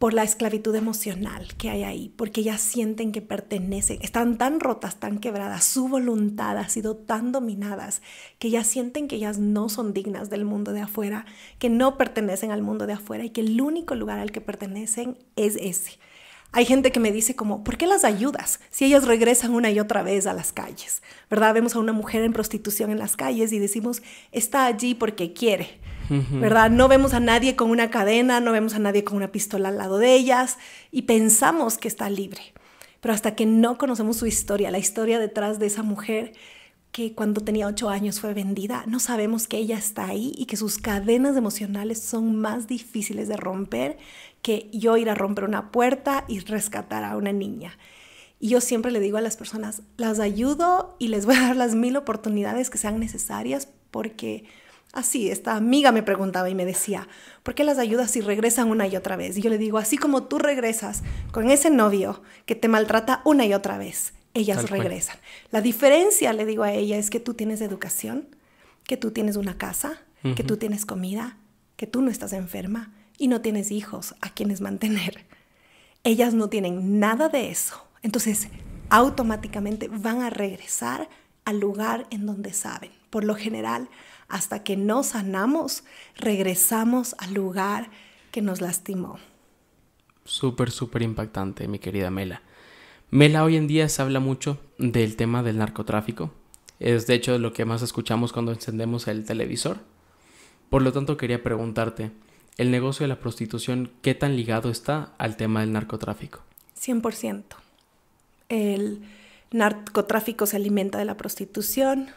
por la esclavitud emocional que hay ahí, porque ellas sienten que pertenecen, están tan rotas, tan quebradas, su voluntad ha sido tan dominadas, que ellas sienten que ellas no son dignas del mundo de afuera, que no pertenecen al mundo de afuera y que el único lugar al que pertenecen es ese. Hay gente que me dice como, ¿por qué las ayudas si ellas regresan una y otra vez a las calles? ¿Verdad? Vemos a una mujer en prostitución en las calles y decimos, está allí porque quiere. ¿verdad? No vemos a nadie con una cadena, no vemos a nadie con una pistola al lado de ellas y pensamos que está libre. Pero hasta que no conocemos su historia, la historia detrás de esa mujer que cuando tenía ocho años fue vendida, no sabemos que ella está ahí y que sus cadenas emocionales son más difíciles de romper que yo ir a romper una puerta y rescatar a una niña. Y yo siempre le digo a las personas, las ayudo y les voy a dar las mil oportunidades que sean necesarias porque Así, esta amiga me preguntaba y me decía, ¿por qué las ayudas si regresan una y otra vez? Y yo le digo, así como tú regresas con ese novio que te maltrata una y otra vez, ellas regresan. La diferencia, le digo a ella, es que tú tienes educación, que tú tienes una casa, que tú tienes comida, que tú no estás enferma y no tienes hijos a quienes mantener. Ellas no tienen nada de eso. Entonces, automáticamente van a regresar al lugar en donde saben. Por lo general, hasta que no sanamos, regresamos al lugar que nos lastimó. Súper, súper impactante, mi querida Mela. Mela, hoy en día se habla mucho del tema del narcotráfico. Es de hecho lo que más escuchamos cuando encendemos el televisor. Por lo tanto, quería preguntarte, ¿el negocio de la prostitución qué tan ligado está al tema del narcotráfico? 100%. El narcotráfico se alimenta de la prostitución.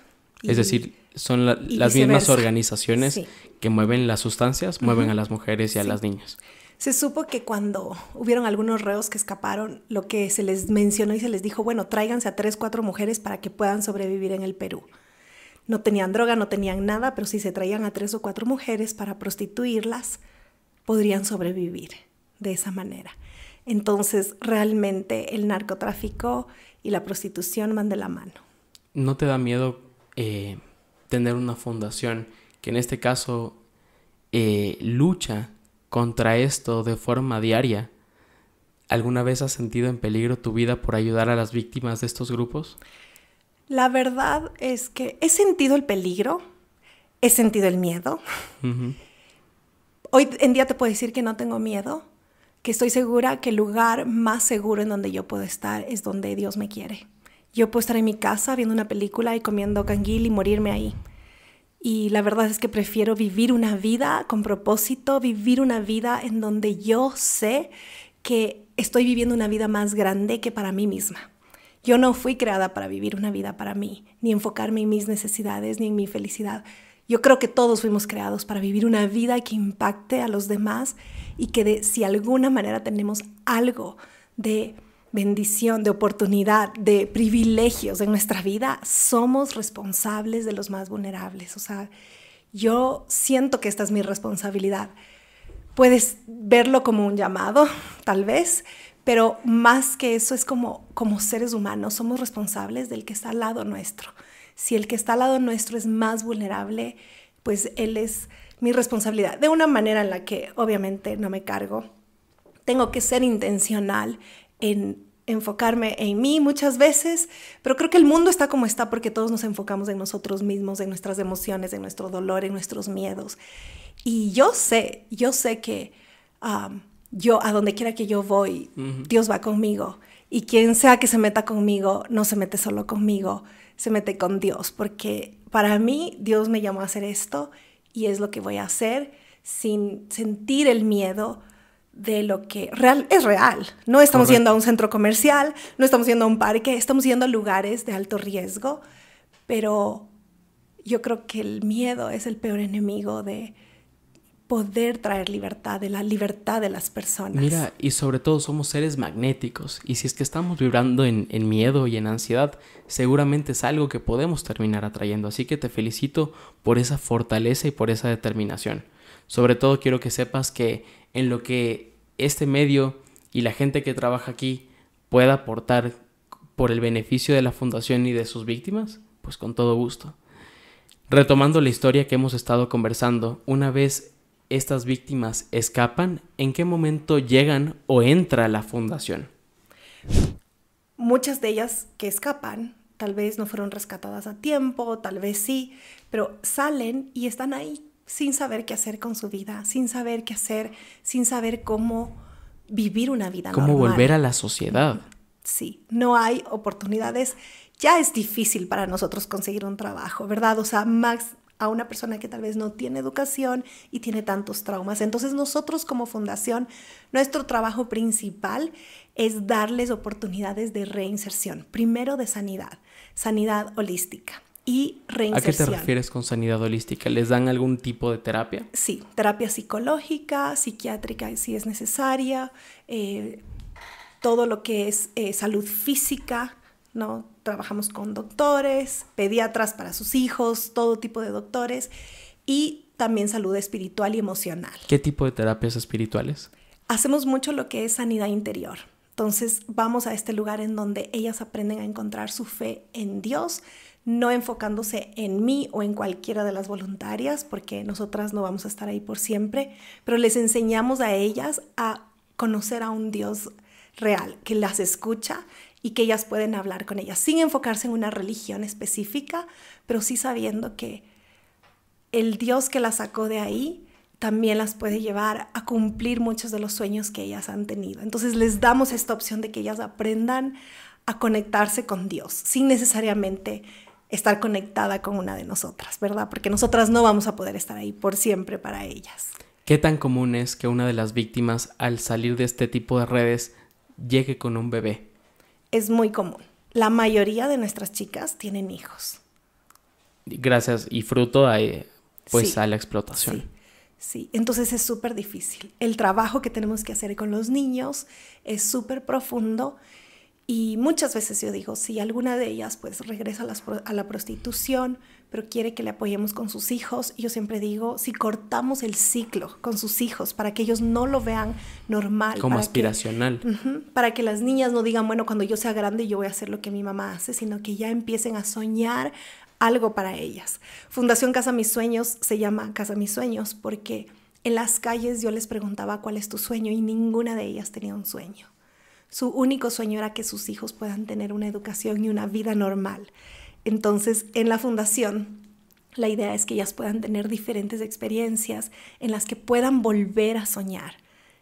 Es decir, son las mismas organizaciones que mueven las sustancias, mueven a las mujeres y a las niñas. Se supo que cuando hubieron algunos reos que escaparon, lo que se les mencionó y se les dijo, bueno, tráiganse a tres, cuatro mujeres para que puedan sobrevivir en el Perú. No tenían droga, no tenían nada, pero si se traían a tres o cuatro mujeres para prostituirlas, podrían sobrevivir de esa manera. Entonces, realmente el narcotráfico y la prostitución van de la mano. ¿No te da miedo eh, tener una fundación que en este caso eh, lucha contra esto de forma diaria, ¿alguna vez has sentido en peligro tu vida por ayudar a las víctimas de estos grupos? La verdad es que he sentido el peligro, he sentido el miedo. Hoy en día te puedo decir que no tengo miedo, que estoy segura que el lugar más seguro en donde yo puedo estar es donde Dios me quiere. Yo puedo estar en mi casa viendo una película y comiendo canguil y morirme ahí. Y la verdad es que prefiero vivir una vida con propósito, vivir una vida en donde yo sé que estoy viviendo una vida más grande que para mí misma. Yo no fui creada para vivir una vida para mí, ni enfocarme en mis necesidades, ni en mi felicidad. Yo creo que todos fuimos creados para vivir una vida que impacte a los demás y que de, si alguna manera tenemos algo de bendición, de oportunidad, de privilegios en nuestra vida, somos responsables de los más vulnerables. O sea, yo siento que esta es mi responsabilidad. Puedes verlo como un llamado, tal vez, pero más que eso es como, como seres humanos, somos responsables del que está al lado nuestro. Si el que está al lado nuestro es más vulnerable, pues él es mi responsabilidad, de una manera en la que obviamente no me cargo. Tengo que ser intencional en enfocarme en mí muchas veces, pero creo que el mundo está como está porque todos nos enfocamos en nosotros mismos, en nuestras emociones, en nuestro dolor, en nuestros miedos. Y yo sé, yo sé que yo, a donde quiera que yo voy, Dios va conmigo. Y quien sea que se meta conmigo, no se mete solo conmigo, se mete con Dios, porque para mí Dios me llamó a hacer esto y es lo que voy a hacer sin sentir el miedo, de lo que real, es real. No estamos yendo a un centro comercial, no estamos yendo a un parque, estamos yendo a lugares de alto riesgo, pero yo creo que el miedo es el peor enemigo de poder traer libertad, de la libertad de las personas. Mira, y sobre todo somos seres magnéticos, y si es que estamos vibrando en, en miedo y en ansiedad, seguramente es algo que podemos terminar atrayendo, así que te felicito por esa fortaleza y por esa determinación. Sobre todo quiero que sepas que en lo que este medio y la gente que trabaja aquí pueda aportar por el beneficio de la fundación y de sus víctimas, pues con todo gusto. Retomando la historia que hemos estado conversando, una vez estas víctimas escapan, ¿en qué momento llegan o entra la fundación? Muchas de ellas que escapan tal vez no fueron rescatadas a tiempo, tal vez sí, pero salen y están ahí sin saber qué hacer con su vida, sin saber qué hacer, sin saber cómo vivir una vida ¿Cómo normal. Cómo volver a la sociedad. Sí, no hay oportunidades. Ya es difícil para nosotros conseguir un trabajo, ¿verdad? O sea, Max a una persona que tal vez no tiene educación y tiene tantos traumas. Entonces nosotros como fundación, nuestro trabajo principal es darles oportunidades de reinserción, primero de sanidad, sanidad holística y ¿A qué te refieres con sanidad holística? ¿Les dan algún tipo de terapia? Sí, terapia psicológica, psiquiátrica si es necesaria, eh, todo lo que es eh, salud física, ¿no? Trabajamos con doctores, pediatras para sus hijos, todo tipo de doctores y también salud espiritual y emocional. ¿Qué tipo de terapias espirituales? Hacemos mucho lo que es sanidad interior. Entonces vamos a este lugar en donde ellas aprenden a encontrar su fe en Dios, no enfocándose en mí o en cualquiera de las voluntarias, porque nosotras no vamos a estar ahí por siempre, pero les enseñamos a ellas a conocer a un Dios real, que las escucha y que ellas pueden hablar con ellas, sin enfocarse en una religión específica, pero sí sabiendo que el Dios que las sacó de ahí también las puede llevar a cumplir muchos de los sueños que ellas han tenido. Entonces les damos esta opción de que ellas aprendan a conectarse con Dios, sin necesariamente estar conectada con una de nosotras, ¿verdad? Porque nosotras no vamos a poder estar ahí por siempre para ellas. ¿Qué tan común es que una de las víctimas al salir de este tipo de redes llegue con un bebé? Es muy común. La mayoría de nuestras chicas tienen hijos. Gracias. Y fruto a, eh, pues a la explotación. Sí. Sí, entonces es súper difícil. El trabajo que tenemos que hacer con los niños es súper profundo y muchas veces yo digo, si alguna de ellas pues regresa a, la prostitución, pero quiere que le apoyemos con sus hijos, yo siempre digo, si cortamos el ciclo con sus hijos para que ellos no lo vean normal. Como aspiracional. para que las niñas no digan, bueno, cuando yo sea grande yo voy a hacer lo que mi mamá hace, sino que ya empiecen a soñar algo para ellas. Fundación Casa Mis Sueños se llama Casa Mis Sueños porque en las calles yo les preguntaba cuál es tu sueño y ninguna de ellas tenía un sueño. Su único sueño era que sus hijos puedan tener una educación y una vida normal. Entonces, en la fundación, la idea es que ellas puedan tener diferentes experiencias en las que puedan volver a soñar,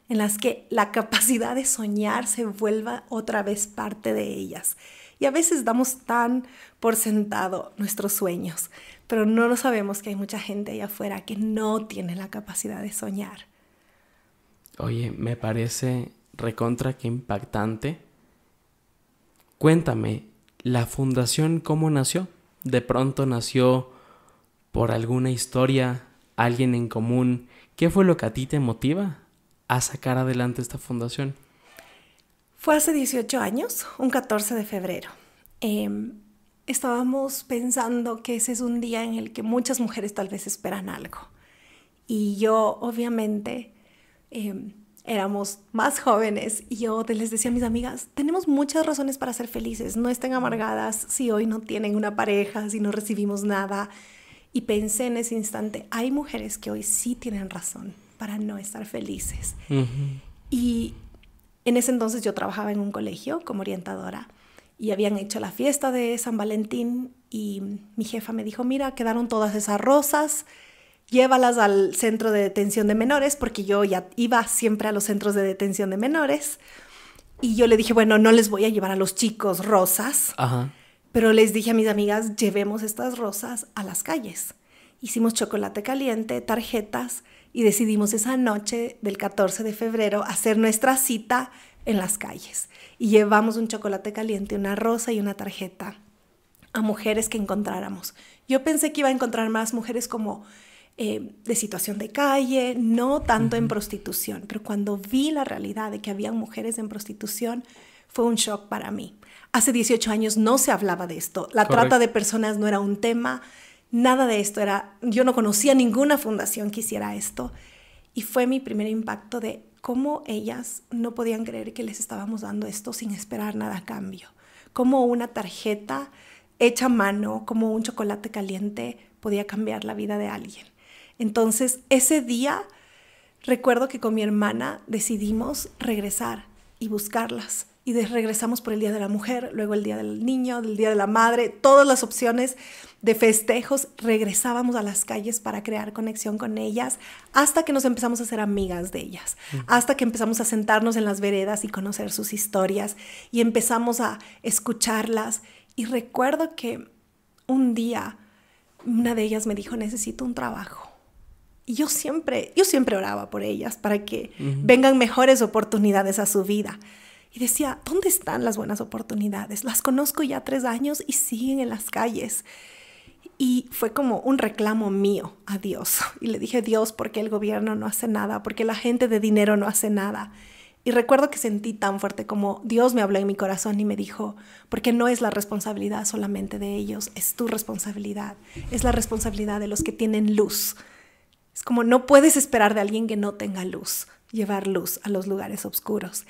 en las que la capacidad de soñar se vuelva otra vez parte de ellas. Y a veces damos tan por sentado nuestros sueños, pero no lo sabemos que hay mucha gente allá afuera que no tiene la capacidad de soñar. Oye, me parece recontra que impactante. Cuéntame, ¿la fundación cómo nació? ¿De pronto nació por alguna historia, alguien en común? ¿Qué fue lo que a ti te motiva a sacar adelante esta fundación? Fue hace 18 años, un 14 de febrero. Em, estábamos pensando que ese es un día en el que muchas mujeres tal vez esperan algo. Y yo, obviamente, em, éramos más jóvenes y yo les decía a mis amigas, tenemos muchas razones para ser felices, no estén amargadas si hoy no tienen una pareja, si no recibimos nada. Y pensé en ese instante, hay mujeres que hoy sí tienen razón para no estar felices. Y en ese entonces yo trabajaba en un colegio como orientadora y habían hecho la fiesta de San Valentín y mi jefa me dijo, mira, quedaron todas esas rosas llévalas al centro de detención de menores, porque yo ya iba siempre a los centros de detención de menores. Y yo le dije, bueno, no les voy a llevar a los chicos rosas, pero les dije a mis amigas, llevemos estas rosas a las calles. Hicimos chocolate caliente, tarjetas, y decidimos esa noche del 14 de febrero hacer nuestra cita en las calles. Y llevamos un chocolate caliente, una rosa y una tarjeta a mujeres que encontráramos. Yo pensé que iba a encontrar más mujeres como eh, de situación de calle, no tanto en prostitución, pero cuando vi la realidad de que había mujeres en prostitución, fue un shock para mí. Hace 18 años no se hablaba de esto, la trata de personas no era un tema, nada de esto era, yo no conocía ninguna fundación que hiciera esto. Y fue mi primer impacto de cómo ellas no podían creer que les estábamos dando esto sin esperar nada a cambio. Cómo una tarjeta hecha a mano, como un chocolate caliente, podía cambiar la vida de alguien. Entonces, ese día, recuerdo que con mi hermana decidimos regresar y buscarlas. Y regresamos por el Día de la Mujer, luego el Día del Niño, el Día de la Madre, todas las opciones de festejos. Regresábamos a las calles para crear conexión con ellas hasta que nos empezamos a ser amigas de ellas, hasta que empezamos a sentarnos en las veredas y conocer sus historias y empezamos a escucharlas. Y recuerdo que un día una de ellas me dijo, necesito un trabajo y yo siempre, yo siempre oraba por ellas para que vengan mejores oportunidades a su vida. Y decía, ¿dónde están las buenas oportunidades? Las conozco ya tres años y siguen en las calles. Y fue como un reclamo mío a Dios. Y le dije, Dios, ¿por qué el gobierno no hace nada? ¿Por qué la gente de dinero no hace nada? Y recuerdo que sentí tan fuerte como Dios me habló en mi corazón y me dijo, porque no es la responsabilidad solamente de ellos, es tu responsabilidad, es la responsabilidad de los que tienen luz, como no puedes esperar de alguien que no tenga luz, llevar luz a los lugares oscuros.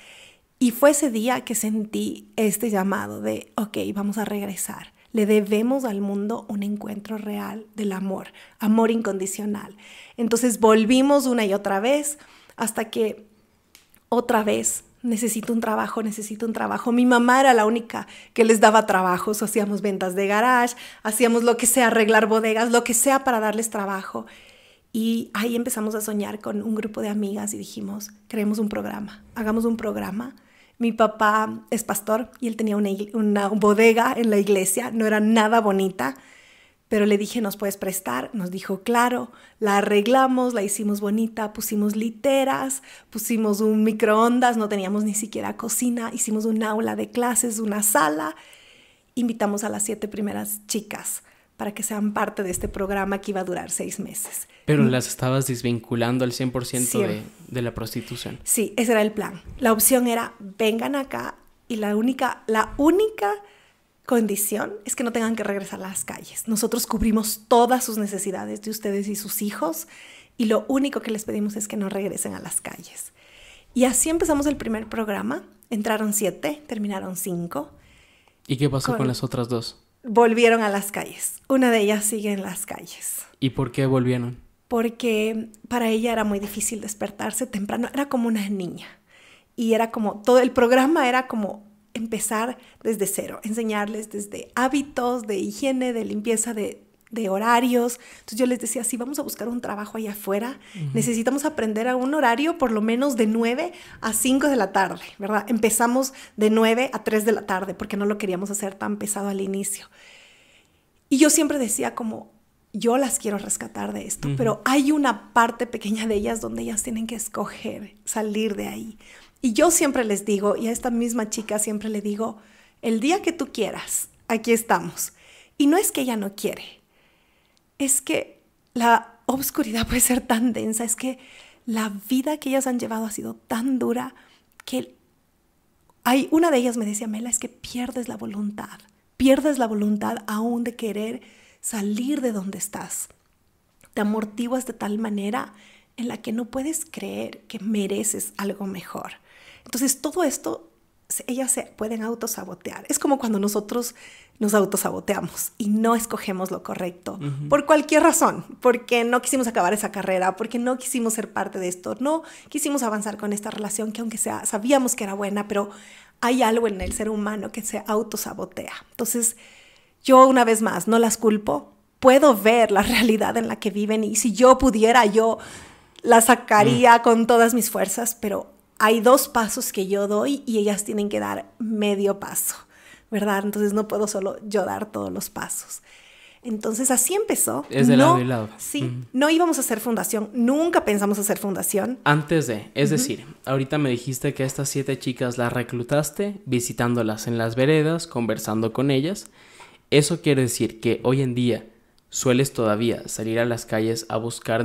Y fue ese día que sentí este llamado de, ok, vamos a regresar. Le debemos al mundo un encuentro real del amor, amor incondicional. Entonces volvimos una y otra vez hasta que otra vez necesito un trabajo, necesito un trabajo. Mi mamá era la única que les daba trabajos, hacíamos ventas de garage, hacíamos lo que sea, arreglar bodegas, lo que sea para darles trabajo. Y ahí empezamos a soñar con un grupo de amigas y dijimos, creemos un programa, hagamos un programa. Mi papá es pastor y él tenía una, una bodega en la iglesia, no era nada bonita, pero le dije, ¿nos puedes prestar? Nos dijo, claro, la arreglamos, la hicimos bonita, pusimos literas, pusimos un microondas, no teníamos ni siquiera cocina, hicimos un aula de clases, una sala, invitamos a las siete primeras chicas para que sean parte de este programa que iba a durar seis meses. Pero mm. las estabas desvinculando al 100% de, de, la prostitución. Sí, ese era el plan. La opción era, vengan acá y la única, la única condición es que no tengan que regresar a las calles. Nosotros cubrimos todas sus necesidades de ustedes y sus hijos y lo único que les pedimos es que no regresen a las calles. Y así empezamos el primer programa. Entraron siete, terminaron cinco. ¿Y qué pasó con las otras dos? volvieron a las calles. Una de ellas sigue en las calles. ¿Y por qué volvieron? Porque para ella era muy difícil despertarse temprano, era como una niña. Y era como, todo el programa era como empezar desde cero, enseñarles desde hábitos de higiene, de limpieza, de de horarios. Entonces yo les decía, si vamos a buscar un trabajo allá afuera, necesitamos aprender a un horario por lo menos de 9 a 5 de la tarde, ¿verdad? Empezamos de 9 a 3 de la tarde porque no lo queríamos hacer tan pesado al inicio. Y yo siempre decía como, yo las quiero rescatar de esto, pero hay una parte pequeña de ellas donde ellas tienen que escoger salir de ahí. Y yo siempre les digo, y a esta misma chica siempre le digo, el día que tú quieras, aquí estamos. Y no es que ella no quiere, es que la obscuridad puede ser tan densa, es que la vida que ellas han llevado ha sido tan dura que hay una de ellas me decía, Mela, es que pierdes la voluntad, pierdes la voluntad aún de querer salir de donde estás. Te amortiguas de tal manera en la que no puedes creer que mereces algo mejor. Entonces todo esto ellas se pueden autosabotear. Es como cuando nosotros nos autosaboteamos y no escogemos lo correcto por cualquier razón, porque no quisimos acabar esa carrera, porque no quisimos ser parte de esto, no quisimos avanzar con esta relación que aunque sea sabíamos que era buena, pero hay algo en el ser humano que se autosabotea. Entonces, yo una vez más no las culpo, puedo ver la realidad en la que viven y si yo pudiera yo la sacaría mm. con todas mis fuerzas, pero hay dos pasos que yo doy y ellas tienen que dar medio paso, ¿verdad? Entonces no puedo solo yo dar todos los pasos. Entonces así empezó. Es de lado y lado. Sí, no íbamos a hacer fundación, nunca pensamos hacer fundación. Antes de, es decir, ahorita me dijiste que a estas siete chicas las reclutaste visitándolas en las veredas, conversando con ellas. Eso quiere decir que hoy en día sueles todavía salir a las calles a buscar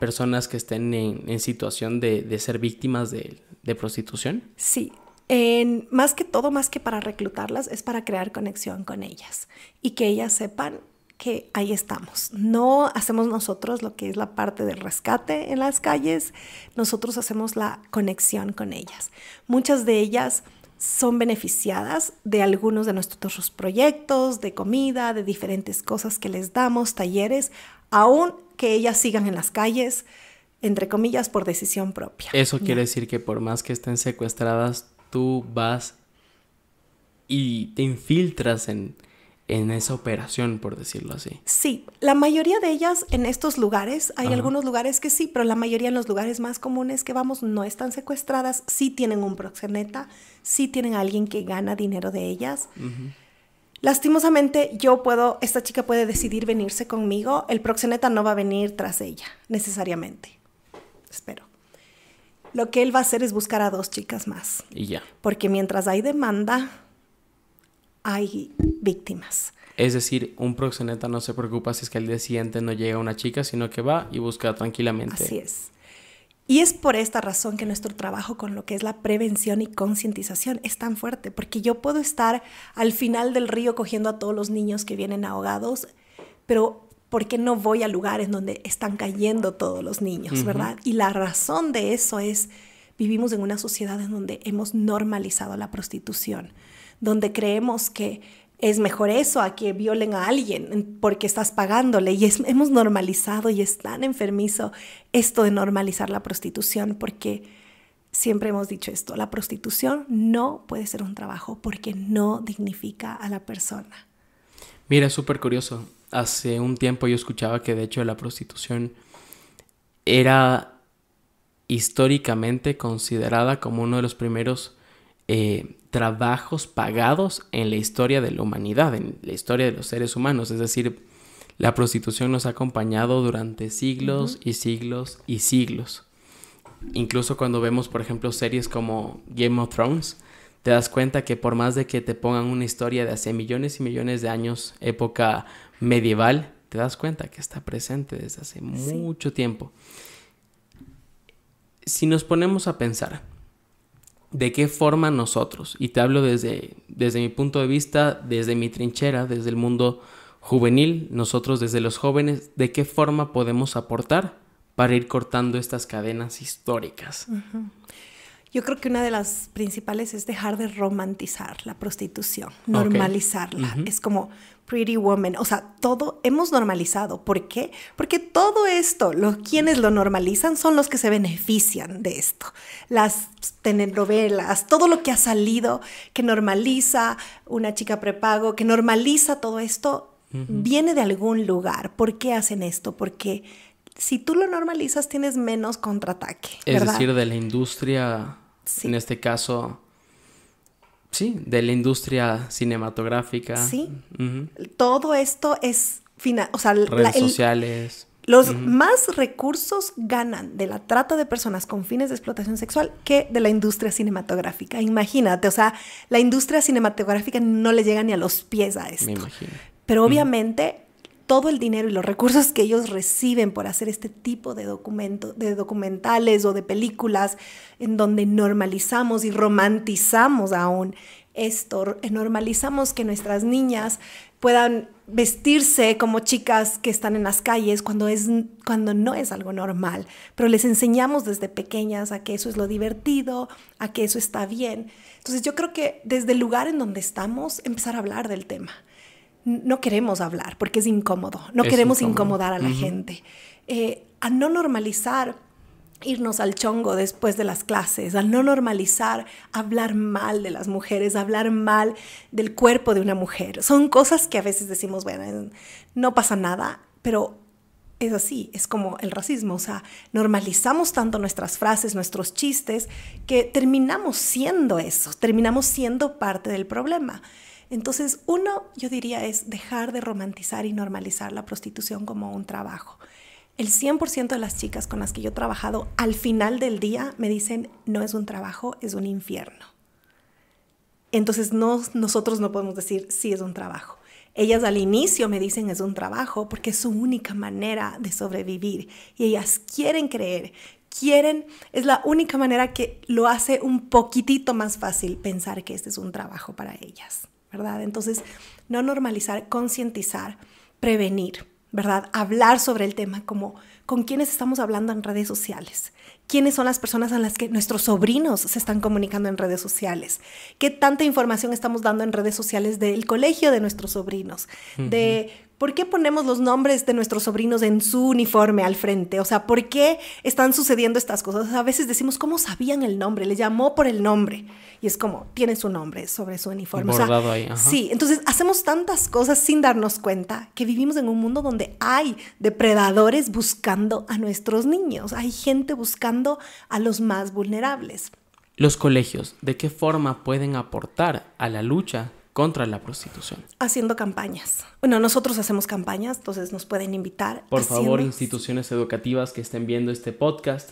personas que estén en, situación de, ser víctimas de, él de prostitución? Sí. En, más que todo, más que para reclutarlas, es para crear conexión con ellas y que ellas sepan que ahí estamos. No hacemos nosotros lo que es la parte del rescate en las calles, nosotros hacemos la conexión con ellas. Muchas de ellas son beneficiadas de algunos de nuestros proyectos, de comida, de diferentes cosas que les damos, talleres, aún que ellas sigan en las calles, entre comillas, por decisión propia. Eso quiere decir que por más que estén secuestradas, tú vas y te infiltras en, esa operación, por decirlo así. Sí, la mayoría de ellas en estos lugares, hay algunos lugares que sí, pero la mayoría en los lugares más comunes que vamos no están secuestradas, sí tienen un proxeneta, sí tienen alguien que gana dinero de ellas. Lastimosamente, yo puedo, esta chica puede decidir venirse conmigo, el proxeneta no va a venir tras ella, necesariamente espero. Lo que él va a hacer es buscar a dos chicas más. Y ya. Porque mientras hay demanda, hay víctimas. Es decir, un proxeneta no se preocupa si es que al día siguiente no llega una chica, sino que va y busca tranquilamente. Así es. Y es por esta razón que nuestro trabajo con lo que es la prevención y concientización es tan fuerte, porque yo puedo estar al final del río cogiendo a todos los niños que vienen ahogados, pero porque no voy a lugares donde están cayendo todos los niños, ¿verdad? Y la razón de eso es, vivimos en una sociedad en donde hemos normalizado la prostitución, donde creemos que es mejor eso a que violen a alguien porque estás pagándole y hemos normalizado y es tan enfermizo esto de normalizar la prostitución porque siempre hemos dicho esto, la prostitución no puede ser un trabajo porque no dignifica a la persona. Mira, súper curioso hace un tiempo yo escuchaba que de hecho la prostitución era históricamente considerada como uno de los primeros eh, trabajos pagados en la historia de la humanidad, en la historia de los seres humanos. Es decir, la prostitución nos ha acompañado durante siglos y siglos y siglos. Incluso cuando vemos, por ejemplo, series como Game of Thrones, te das cuenta que por más de que te pongan una historia de hace millones y millones de años, época medieval, te das cuenta que está presente desde hace mucho tiempo. Si nos ponemos a pensar, ¿de qué forma nosotros? Y te hablo desde, desde mi punto de vista, desde mi trinchera, desde el mundo juvenil, nosotros desde los jóvenes, ¿de qué forma podemos aportar para ir cortando estas cadenas históricas? Yo creo que una de las principales es dejar de romantizar la prostitución, normalizarla. Es como Pretty Woman, o sea, todo hemos normalizado. ¿Por qué? Porque todo esto, los quienes lo normalizan son los que se benefician de esto. Las telenovelas, todo lo que ha salido que normaliza una chica prepago, que normaliza todo esto, viene de algún lugar. ¿Por qué hacen esto? Porque si tú lo normalizas, tienes menos contraataque. Es decir, de la industria en este caso, sí, de la industria cinematográfica. Sí. Todo esto es final, o sea, redes sociales. Los más recursos ganan de la trata de personas con fines de explotación sexual que de la industria cinematográfica. Imagínate, o sea, la industria cinematográfica no le llega ni a los pies a esto. Me imagino. Pero obviamente todo el dinero y los recursos que ellos reciben por hacer este tipo de, documento, de documentales o de películas en donde normalizamos y romantizamos aún esto, normalizamos que nuestras niñas puedan vestirse como chicas que están en las calles cuando, es, cuando no es algo normal, pero les enseñamos desde pequeñas a que eso es lo divertido, a que eso está bien. Entonces yo creo que desde el lugar en donde estamos, empezar a hablar del tema no queremos hablar porque es incómodo, no queremos incomodar a la gente. Eh, a no normalizar irnos al chongo después de las clases, a no normalizar hablar mal de las mujeres, hablar mal del cuerpo de una mujer. Son cosas que a veces decimos, bueno, eh, no pasa nada, pero es así, es como el racismo, o sea, normalizamos tanto nuestras frases, nuestros chistes, que terminamos siendo eso, terminamos siendo parte del problema. Entonces, uno, yo diría, es dejar de romantizar y normalizar la prostitución como un trabajo. El 100% de las chicas con las que yo he trabajado al final del día me dicen, no es un trabajo, es un infierno. Entonces, nosotros no podemos decir, sí es un trabajo. Ellas al inicio me dicen es un trabajo porque es su única manera de sobrevivir y ellas quieren creer, quieren, es la única manera que lo hace un poquitito más fácil pensar que este es un trabajo para ellas. Entonces, no normalizar, concientizar, prevenir, ¿verdad? Hablar sobre el tema como con quiénes estamos hablando en redes sociales, quiénes son las personas a las que nuestros sobrinos se están comunicando en redes sociales, qué tanta información estamos dando en redes sociales del colegio de nuestros sobrinos, de ¿por qué ponemos los nombres de nuestros sobrinos en su uniforme al frente? O sea, ¿por qué están sucediendo estas cosas? A veces decimos, ¿cómo sabían el nombre? Le llamó por el nombre. Y es como, tiene su nombre sobre su uniforme. sí, entonces hacemos tantas cosas sin darnos cuenta que vivimos en un mundo donde hay depredadores buscando a nuestros niños, hay gente buscando a los más vulnerables. Los colegios, ¿de qué forma pueden aportar a la lucha contra la prostitución. Haciendo campañas. Bueno, nosotros hacemos campañas, entonces nos pueden invitar. Por favor, instituciones educativas que estén viendo este podcast,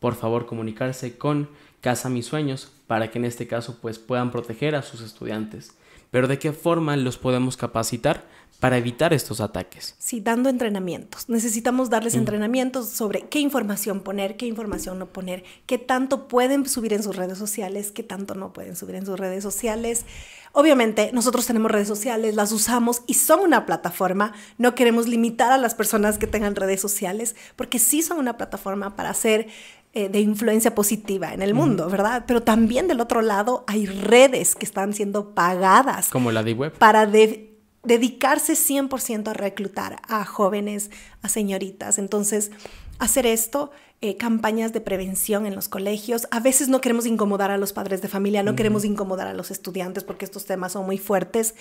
por favor comunicarse con Casa Mis Sueños para que en este caso pues puedan proteger a sus estudiantes. Pero ¿de qué forma los podemos capacitar? para evitar estos ataques. Sí, dando entrenamientos. Necesitamos darles mm. entrenamientos sobre qué información poner, qué información no poner, qué tanto pueden subir en sus redes sociales, qué tanto no pueden subir en sus redes sociales. Obviamente, nosotros tenemos redes sociales, las usamos y son una plataforma. No queremos limitar a las personas que tengan redes sociales, porque sí son una plataforma para hacer eh, de influencia positiva en el mundo, ¿verdad? Pero también del otro lado hay redes que están siendo pagadas. Como la de web. Para de dedicarse 100% a reclutar a jóvenes, a señoritas. Entonces, hacer esto, eh, campañas de prevención en los colegios. A veces no queremos incomodar a los padres de familia, no queremos incomodar a los estudiantes porque estos temas son muy fuertes.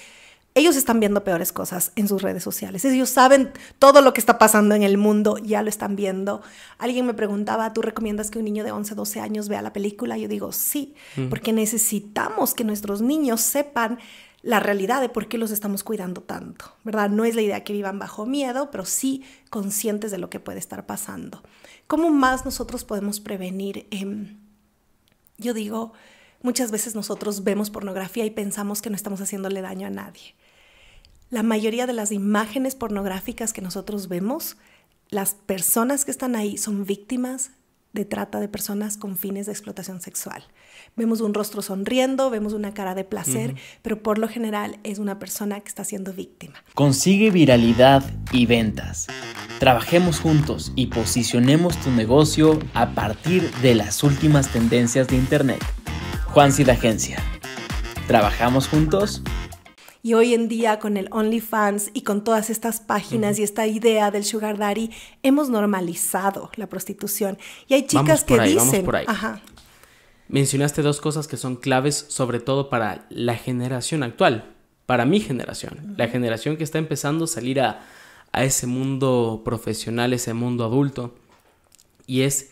Ellos están viendo peores cosas en sus redes sociales. Ellos saben todo lo que está pasando en el mundo, ya lo están viendo. Alguien me preguntaba, ¿tú recomiendas que un niño de 11, 12 años vea la película? Yo digo, sí, mm. porque necesitamos que nuestros niños sepan la realidad de por qué los estamos cuidando tanto, ¿verdad? No es la idea que vivan bajo miedo, pero sí conscientes de lo que puede estar pasando. ¿Cómo más nosotros podemos prevenir? Em, yo digo, muchas veces nosotros vemos pornografía y pensamos que no estamos haciéndole daño a nadie. La mayoría de las imágenes pornográficas que nosotros vemos, las personas que están ahí son víctimas de trata de personas con fines de explotación sexual. Vemos un rostro sonriendo, vemos una cara de placer, pero por lo general es una persona que está siendo víctima. Consigue viralidad y ventas. Trabajemos juntos y posicionemos tu negocio a partir de las últimas tendencias de Internet. Juan Cid Agencia. ¿Trabajamos juntos? Y hoy en día con el OnlyFans y con todas estas páginas y esta idea del sugar daddy, hemos normalizado la prostitución. Y hay chicas que dicen, mencionaste dos cosas que son claves, sobre todo para la generación actual, para mi generación, la generación que está empezando a salir a, ese mundo profesional, ese mundo adulto, y es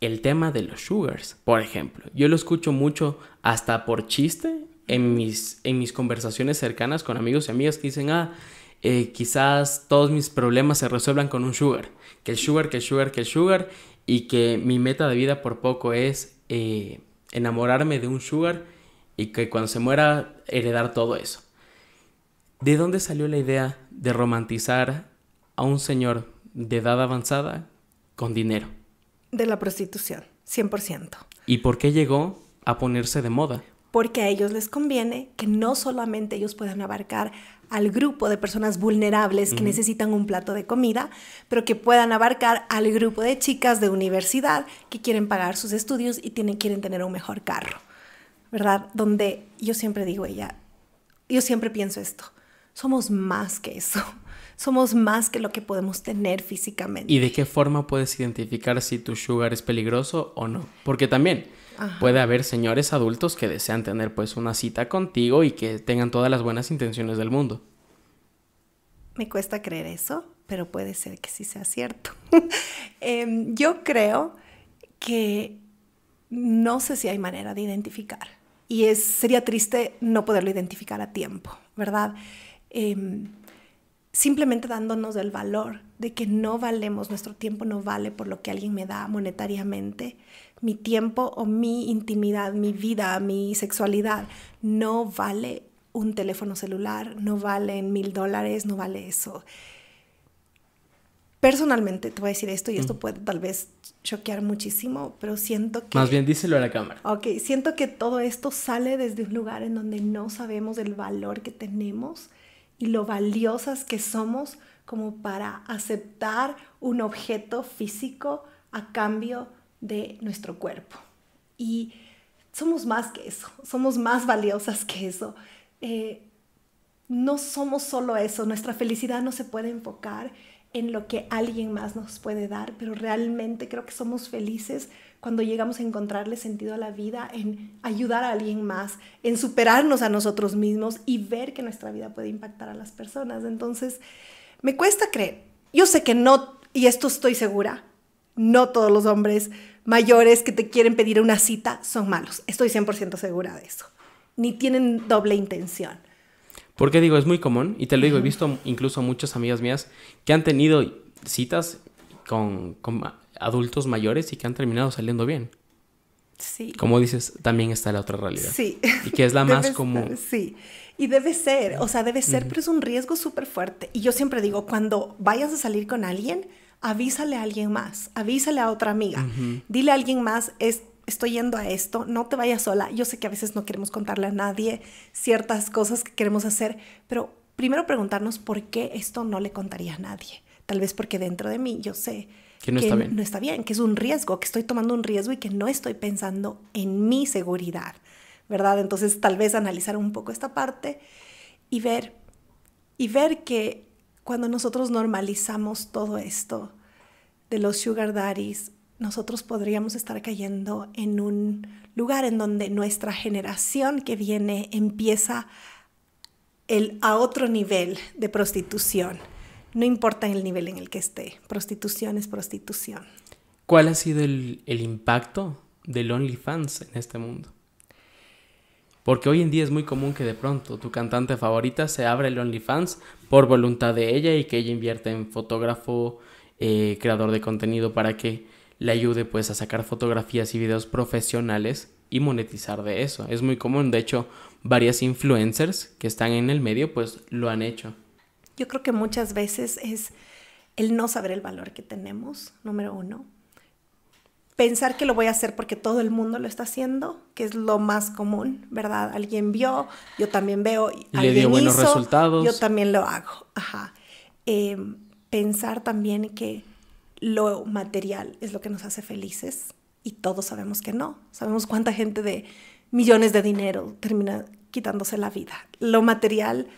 el tema de los sugars, por ejemplo. Yo lo escucho mucho hasta por chiste en mis, en mis conversaciones cercanas con amigos y amigas que dicen, ah, eh, quizás todos mis problemas se resuelvan con un sugar, que el sugar, que el sugar, que el sugar, y que mi meta de vida por poco es eh, enamorarme de un sugar y que cuando se muera heredar todo eso. ¿De dónde salió la idea de romantizar a un señor de edad avanzada con dinero? De la prostitución, 100%. ¿Y por qué llegó a ponerse de moda? Porque a ellos les conviene que no solamente ellos puedan abarcar al grupo de personas vulnerables que necesitan un plato de comida, pero que puedan abarcar al grupo de chicas de universidad que quieren pagar sus estudios y tienen, quieren tener un mejor carro, ¿verdad? Donde yo siempre digo, ella, yo siempre pienso esto, somos más que eso, somos más que lo que podemos tener físicamente. ¿Y de qué forma puedes identificar si tu sugar es peligroso o no? Porque también Puede haber señores adultos que desean tener pues una cita contigo y que tengan todas las buenas intenciones del mundo. Me cuesta creer eso, pero puede ser que sí sea cierto. Em, yo creo que no sé si hay manera de identificar y es, sería triste no poderlo identificar a tiempo, ¿verdad? Em, simplemente dándonos el valor de que no valemos, nuestro tiempo no vale por lo que alguien me da monetariamente, mi tiempo o mi intimidad, mi vida, mi sexualidad. No vale un teléfono celular, no valen mil dólares, no vale eso. Personalmente te voy a decir esto y esto mm. puede tal vez choquear muchísimo, pero siento que... Más bien díselo a la cámara. Ok, siento que todo esto sale desde un lugar en donde no sabemos el valor que tenemos y lo valiosas que somos como para aceptar un objeto físico a cambio de nuestro cuerpo. Y somos más que eso, somos más valiosas que eso. Eh, no somos solo eso, nuestra felicidad no se puede enfocar en lo que alguien más nos puede dar, pero realmente creo que somos felices cuando llegamos a encontrarle sentido a la vida, en ayudar a alguien más, en superarnos a nosotros mismos y ver que nuestra vida puede impactar a las personas. Entonces, me cuesta creer. Yo sé que no, y esto estoy segura, no todos los hombres mayores que te quieren pedir una cita son malos. Estoy 100% segura de eso. Ni tienen doble intención. Porque digo, es muy común, y te lo digo, he visto incluso muchas amigas mías que han tenido citas con, adultos mayores y que han terminado saliendo bien. Sí. Como dices, también está la otra realidad. Sí. Y que es la más común. sí. Y debe ser, o sea, debe ser, pero es un riesgo súper fuerte. Y yo siempre digo, cuando vayas a salir con alguien, avísale a alguien más, avísale a otra amiga, dile a alguien más, estoy yendo a esto, no te vayas sola. Yo sé que a veces no queremos contarle a nadie ciertas cosas que queremos hacer, pero primero preguntarnos por qué esto no le contaría a nadie. Tal vez porque dentro de mí yo sé que no, está, bien. no está bien, que es un riesgo, que estoy tomando un riesgo y que no estoy pensando en mi seguridad, ¿verdad? Entonces tal vez analizar un poco esta parte y ver, y ver que cuando nosotros normalizamos todo esto de los sugar daddies, nosotros podríamos estar cayendo en un lugar en donde nuestra generación que viene empieza el, a otro nivel de prostitución. No importa el nivel en el que esté, prostitución es prostitución. ¿Cuál ha sido el, el impacto del OnlyFans en este mundo? Porque hoy en día es muy común que de pronto tu cantante favorita se abra el OnlyFans por voluntad de ella y que ella invierta en fotógrafo, eh, creador de contenido para que le ayude pues a sacar fotografías y videos profesionales y monetizar de eso. Es muy común, de hecho, varias influencers que están en el medio pues lo han hecho. Yo creo que muchas veces es el no saber el valor que tenemos, número uno pensar que lo voy a hacer porque todo el mundo lo está haciendo, que es lo más común, ¿verdad? Alguien vio, yo también veo, y le alguien dio buenos hizo, resultados. Yo también lo hago. Ajá. Em, pensar también que lo material es lo que nos hace felices y todos sabemos que no. Sabemos cuánta gente de millones de dinero termina quitándose la vida. Lo material,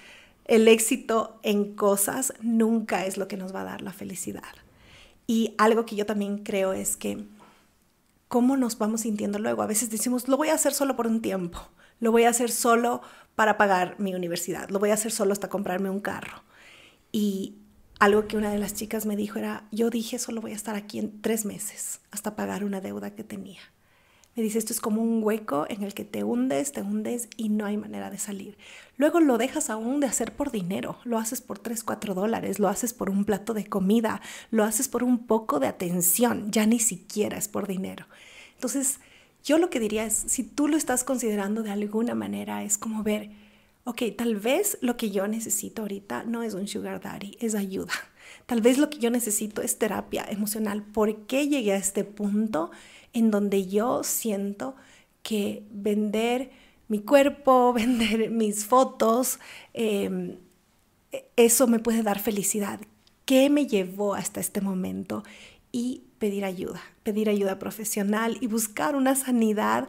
el éxito en cosas nunca es lo que nos va a dar la felicidad. Y algo que yo también creo es que cómo nos vamos sintiendo luego. A veces decimos, lo voy a hacer solo por un tiempo, lo voy a hacer solo para pagar mi universidad, lo voy a hacer solo hasta comprarme un carro. Y algo que una de las chicas me dijo era, yo dije, solo voy a estar aquí en tres meses hasta pagar una deuda que tenía. Me dice, esto es como un hueco en el que te hundes, te hundes y no hay manera de salir. Luego lo dejas aún de hacer por dinero, lo haces por 3, 4 dólares, lo haces por un plato de comida, lo haces por un poco de atención, ya ni siquiera es por dinero. Entonces, yo lo que diría es, si tú lo estás considerando de alguna manera, es como ver, ok, tal vez lo que yo necesito ahorita no es un sugar daddy, es ayuda. Tal vez lo que yo necesito es terapia emocional. ¿Por qué llegué a este punto? en donde yo siento que vender mi cuerpo, vender mis fotos, em, eso me puede dar felicidad. ¿Qué me llevó hasta este momento? Y pedir ayuda, pedir ayuda profesional y buscar una sanidad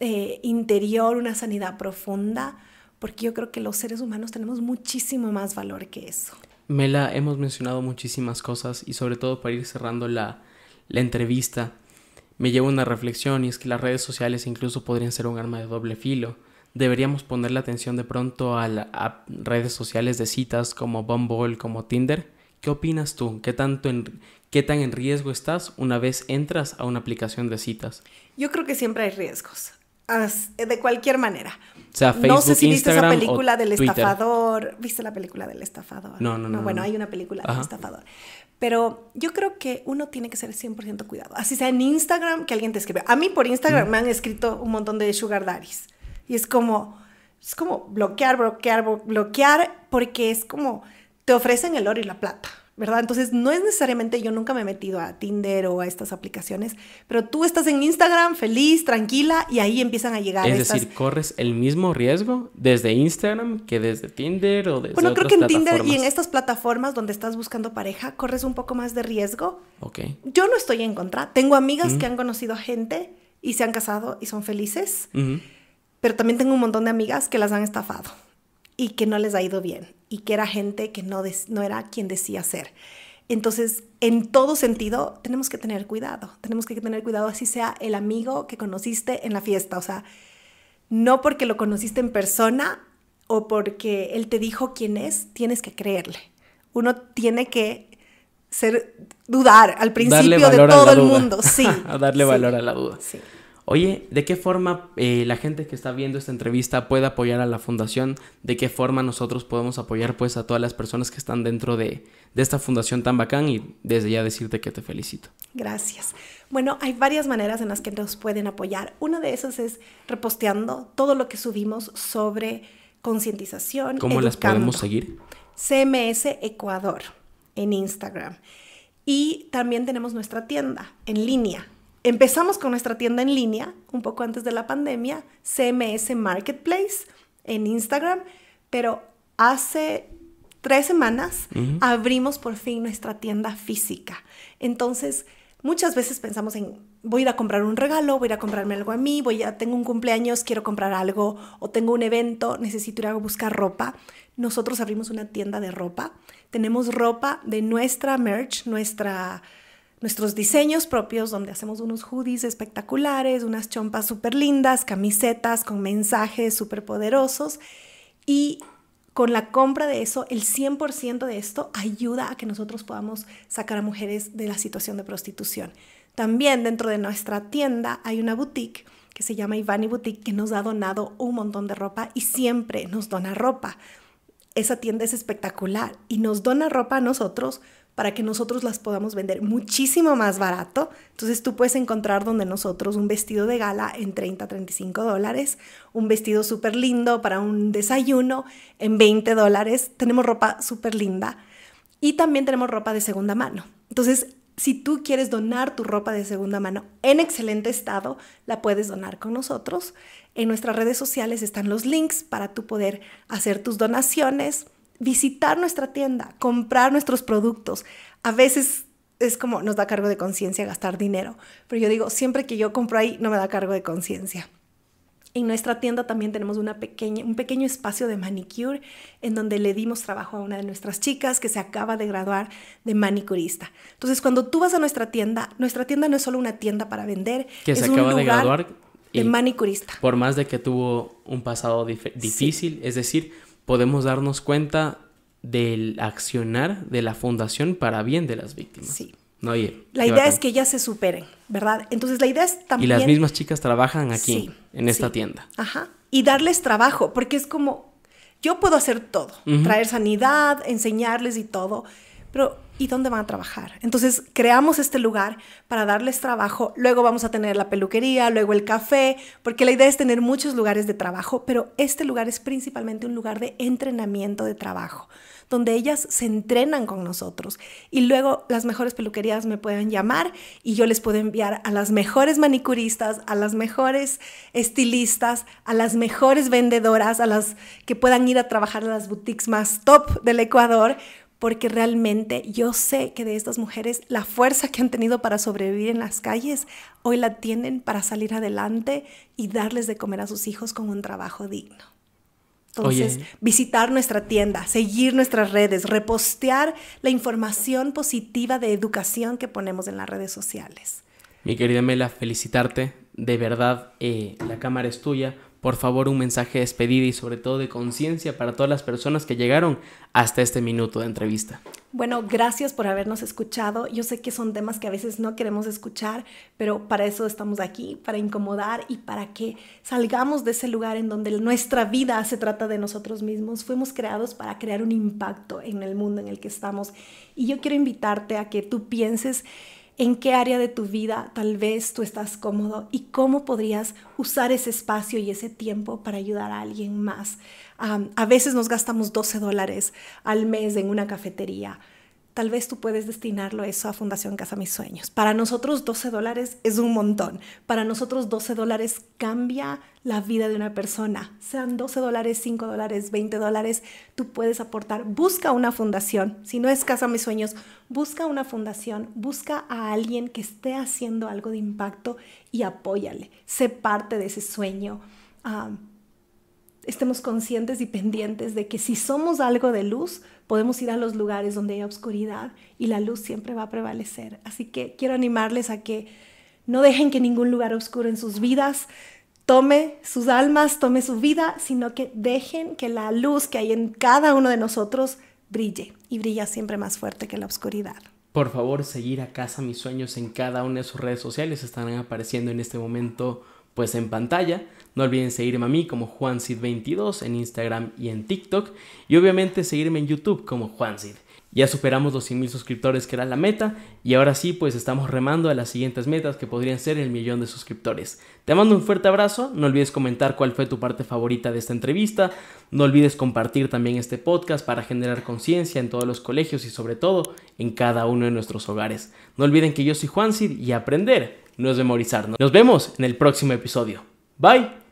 eh, interior, una sanidad profunda, porque yo creo que los seres humanos tenemos muchísimo más valor que eso. Mela, hemos mencionado muchísimas cosas y sobre todo para ir cerrando la, la entrevista, me lleva una reflexión y es que las redes sociales incluso podrían ser un arma de doble filo. Deberíamos poner la atención de pronto a, redes sociales de citas como Bumble, como Tinder. ¿Qué opinas tú? ¿Qué, tanto en, ¿Qué tan en riesgo estás una vez entras a una aplicación de citas? Yo creo que siempre hay riesgos. De cualquier manera. O sea, Facebook, no sé si viste esa película del estafador. ¿Viste la película del estafador? No, no, no. bueno, hay una película del estafador. Pero yo creo que uno tiene que ser 100% cuidado. Así sea en Instagram, que alguien te escribe. A mí por Instagram me han escrito un montón de sugar daddies. Y es como, es como bloquear, bloquear, bloquear, porque es como te ofrecen el oro y la plata. ¿verdad? Entonces, no es necesariamente yo nunca me he metido a Tinder o a estas aplicaciones, pero tú estás en Instagram feliz, tranquila, y ahí empiezan a llegar. Es decir, corres el mismo riesgo desde Instagram que desde Tinder o desde... Bueno, creo que en Tinder y en estas plataformas donde estás buscando pareja, corres un poco más de riesgo. Ok. Yo no estoy en contra. Tengo amigas que mm. han conocido gente y se han casado y son felices, pero también tengo un montón de amigas que las han estafado y que no les ha ido bien y que era gente que no, no era quien decía ser. Entonces, en todo sentido, tenemos que tener cuidado, tenemos que tener cuidado, así sea el amigo que conociste en la fiesta, o sea, no porque lo conociste en persona o porque él te dijo quién es, tienes que creerle. Uno tiene que ser dudar al principio de todo el mundo, sí. a darle valor a la duda. Sí. Oye, ¿de qué forma eh, la gente que está viendo esta entrevista puede apoyar a la fundación? ¿De qué forma nosotros podemos apoyar pues a todas las personas que están dentro de, esta fundación tan bacán? Y desde ya decirte que te felicito. Gracias. Bueno, hay varias maneras en las que nos pueden apoyar. Una de esas es reposteando todo lo que subimos sobre concientización. ¿Cómo las podemos seguir? CMS Ecuador en Instagram. Y también tenemos nuestra tienda en línea, Empezamos con nuestra tienda en línea un poco antes de la pandemia, CMS Marketplace en Instagram, pero hace tres semanas abrimos por fin nuestra tienda física. Entonces, muchas veces pensamos en voy a ir a comprar un regalo, voy a a comprarme algo a mí, voy a tengo un cumpleaños, quiero comprar algo o tengo un evento, necesito ir a buscar ropa. Nosotros abrimos una tienda de ropa. Tenemos ropa de nuestra merch, nuestra nuestros diseños propios, donde hacemos unos hoodies espectaculares, unas chompas súper lindas, camisetas con mensajes súper poderosos. Y con la compra de eso, el 100% de esto ayuda a que nosotros podamos sacar a mujeres de la situación de prostitución. También dentro de nuestra tienda hay una boutique que se llama Ivani Boutique, que nos ha donado un montón de ropa y siempre nos dona ropa. Esa tienda es espectacular y nos dona ropa a nosotros para que nosotros las podamos vender muchísimo más barato. Entonces tú puedes encontrar donde nosotros un vestido de gala en 30, 35 dólares, un vestido súper lindo para un desayuno en 20 dólares. Tenemos ropa súper linda y también tenemos ropa de segunda mano. Entonces, si tú quieres donar tu ropa de segunda mano en excelente estado, la puedes donar con nosotros. En nuestras redes sociales están los links para tú poder hacer tus donaciones visitar nuestra tienda, comprar nuestros productos. A veces es como nos da cargo de conciencia gastar dinero, pero yo digo, siempre que yo compro ahí no me da cargo de conciencia. En nuestra tienda también tenemos una un pequeño espacio de manicure en donde le dimos trabajo a una de nuestras chicas que se acaba de graduar de manicurista. Entonces, cuando tú vas a nuestra tienda, nuestra tienda no es solo una tienda para vender, que es se acaba un lugar de graduar manicurista. Por más de que tuvo un pasado difícil, es decir, podemos darnos cuenta del accionar de la fundación para bien de las víctimas. Sí. No, la idea es que ellas se superen, ¿verdad? Entonces la idea es también... Y las mismas chicas trabajan aquí, en esta tienda. Ajá. Y darles trabajo, porque es como, yo puedo hacer todo, traer sanidad, enseñarles y todo, pero ¿Y dónde van a trabajar? Entonces creamos este lugar para darles trabajo, luego vamos a tener la peluquería, luego el café, porque la idea es tener muchos lugares de trabajo, pero este lugar es principalmente un lugar de entrenamiento de trabajo, donde ellas se entrenan con nosotros y luego las mejores peluquerías me pueden llamar y yo les puedo enviar a las mejores manicuristas, a las mejores estilistas, a las mejores vendedoras, a las que puedan ir a trabajar a las boutiques más top del Ecuador porque realmente yo sé que de estas mujeres la fuerza que han tenido para sobrevivir en las calles, hoy la tienen para salir adelante y darles de comer a sus hijos con un trabajo digno. Entonces, visitar nuestra tienda, seguir nuestras redes, repostear la información positiva de educación que ponemos en las redes sociales. Mi querida Mela, felicitarte. De verdad, eh, la cámara es tuya por favor un mensaje de despedida y sobre todo de conciencia para todas las personas que llegaron hasta este minuto de entrevista. Bueno, gracias por habernos escuchado. Yo sé que son temas que a veces no queremos escuchar, pero para eso estamos aquí, para incomodar y para que salgamos de ese lugar en donde nuestra vida se trata de nosotros mismos. Fuimos creados para crear un impacto en el mundo en el que estamos. Y yo quiero invitarte a que tú pienses en qué área de tu vida tal vez tú estás cómodo y cómo podrías usar ese espacio y ese tiempo para ayudar a alguien más. a veces nos gastamos 12 dólares al mes en una cafetería tal vez tú puedes destinarlo eso a Fundación Casa Mis Sueños. Para nosotros 12 dólares es un montón. Para nosotros 12 dólares cambia la vida de una persona. Sean 12 dólares, 5 dólares, 20 dólares, tú puedes aportar. Busca una fundación. Si no es Casa Mis Sueños, busca una fundación, busca a alguien que esté haciendo algo de impacto y apóyale. Sé parte de ese sueño. Ah, estemos conscientes y pendientes de que si somos algo de luz, podemos ir a los lugares donde hay oscuridad y la luz siempre va a prevalecer. Así que quiero animarles a que no dejen que ningún lugar oscuro en sus vidas tome sus almas, tome su vida, sino que dejen que la luz que hay en cada uno de nosotros brille y brilla siempre más fuerte que la oscuridad. Por favor, seguir a Casa Mis Sueños en cada una de sus redes sociales, Están apareciendo en este momento pues en pantalla. No olviden seguirme a mí como JuanCid22 en Instagram y en TikTok. Y obviamente seguirme en YouTube como JuanCid. Ya superamos los 100.000 suscriptores que era la meta y ahora sí pues estamos remando a las siguientes metas que podrían ser el millón de suscriptores. Te mando un fuerte abrazo, no olvides comentar cuál fue tu parte favorita de esta entrevista, no olvides compartir también este podcast para generar conciencia en todos los colegios y sobre todo en cada uno de nuestros hogares. No olviden que yo soy Juancid y aprender no es memorizar. Nos vemos en el próximo episodio. Bye.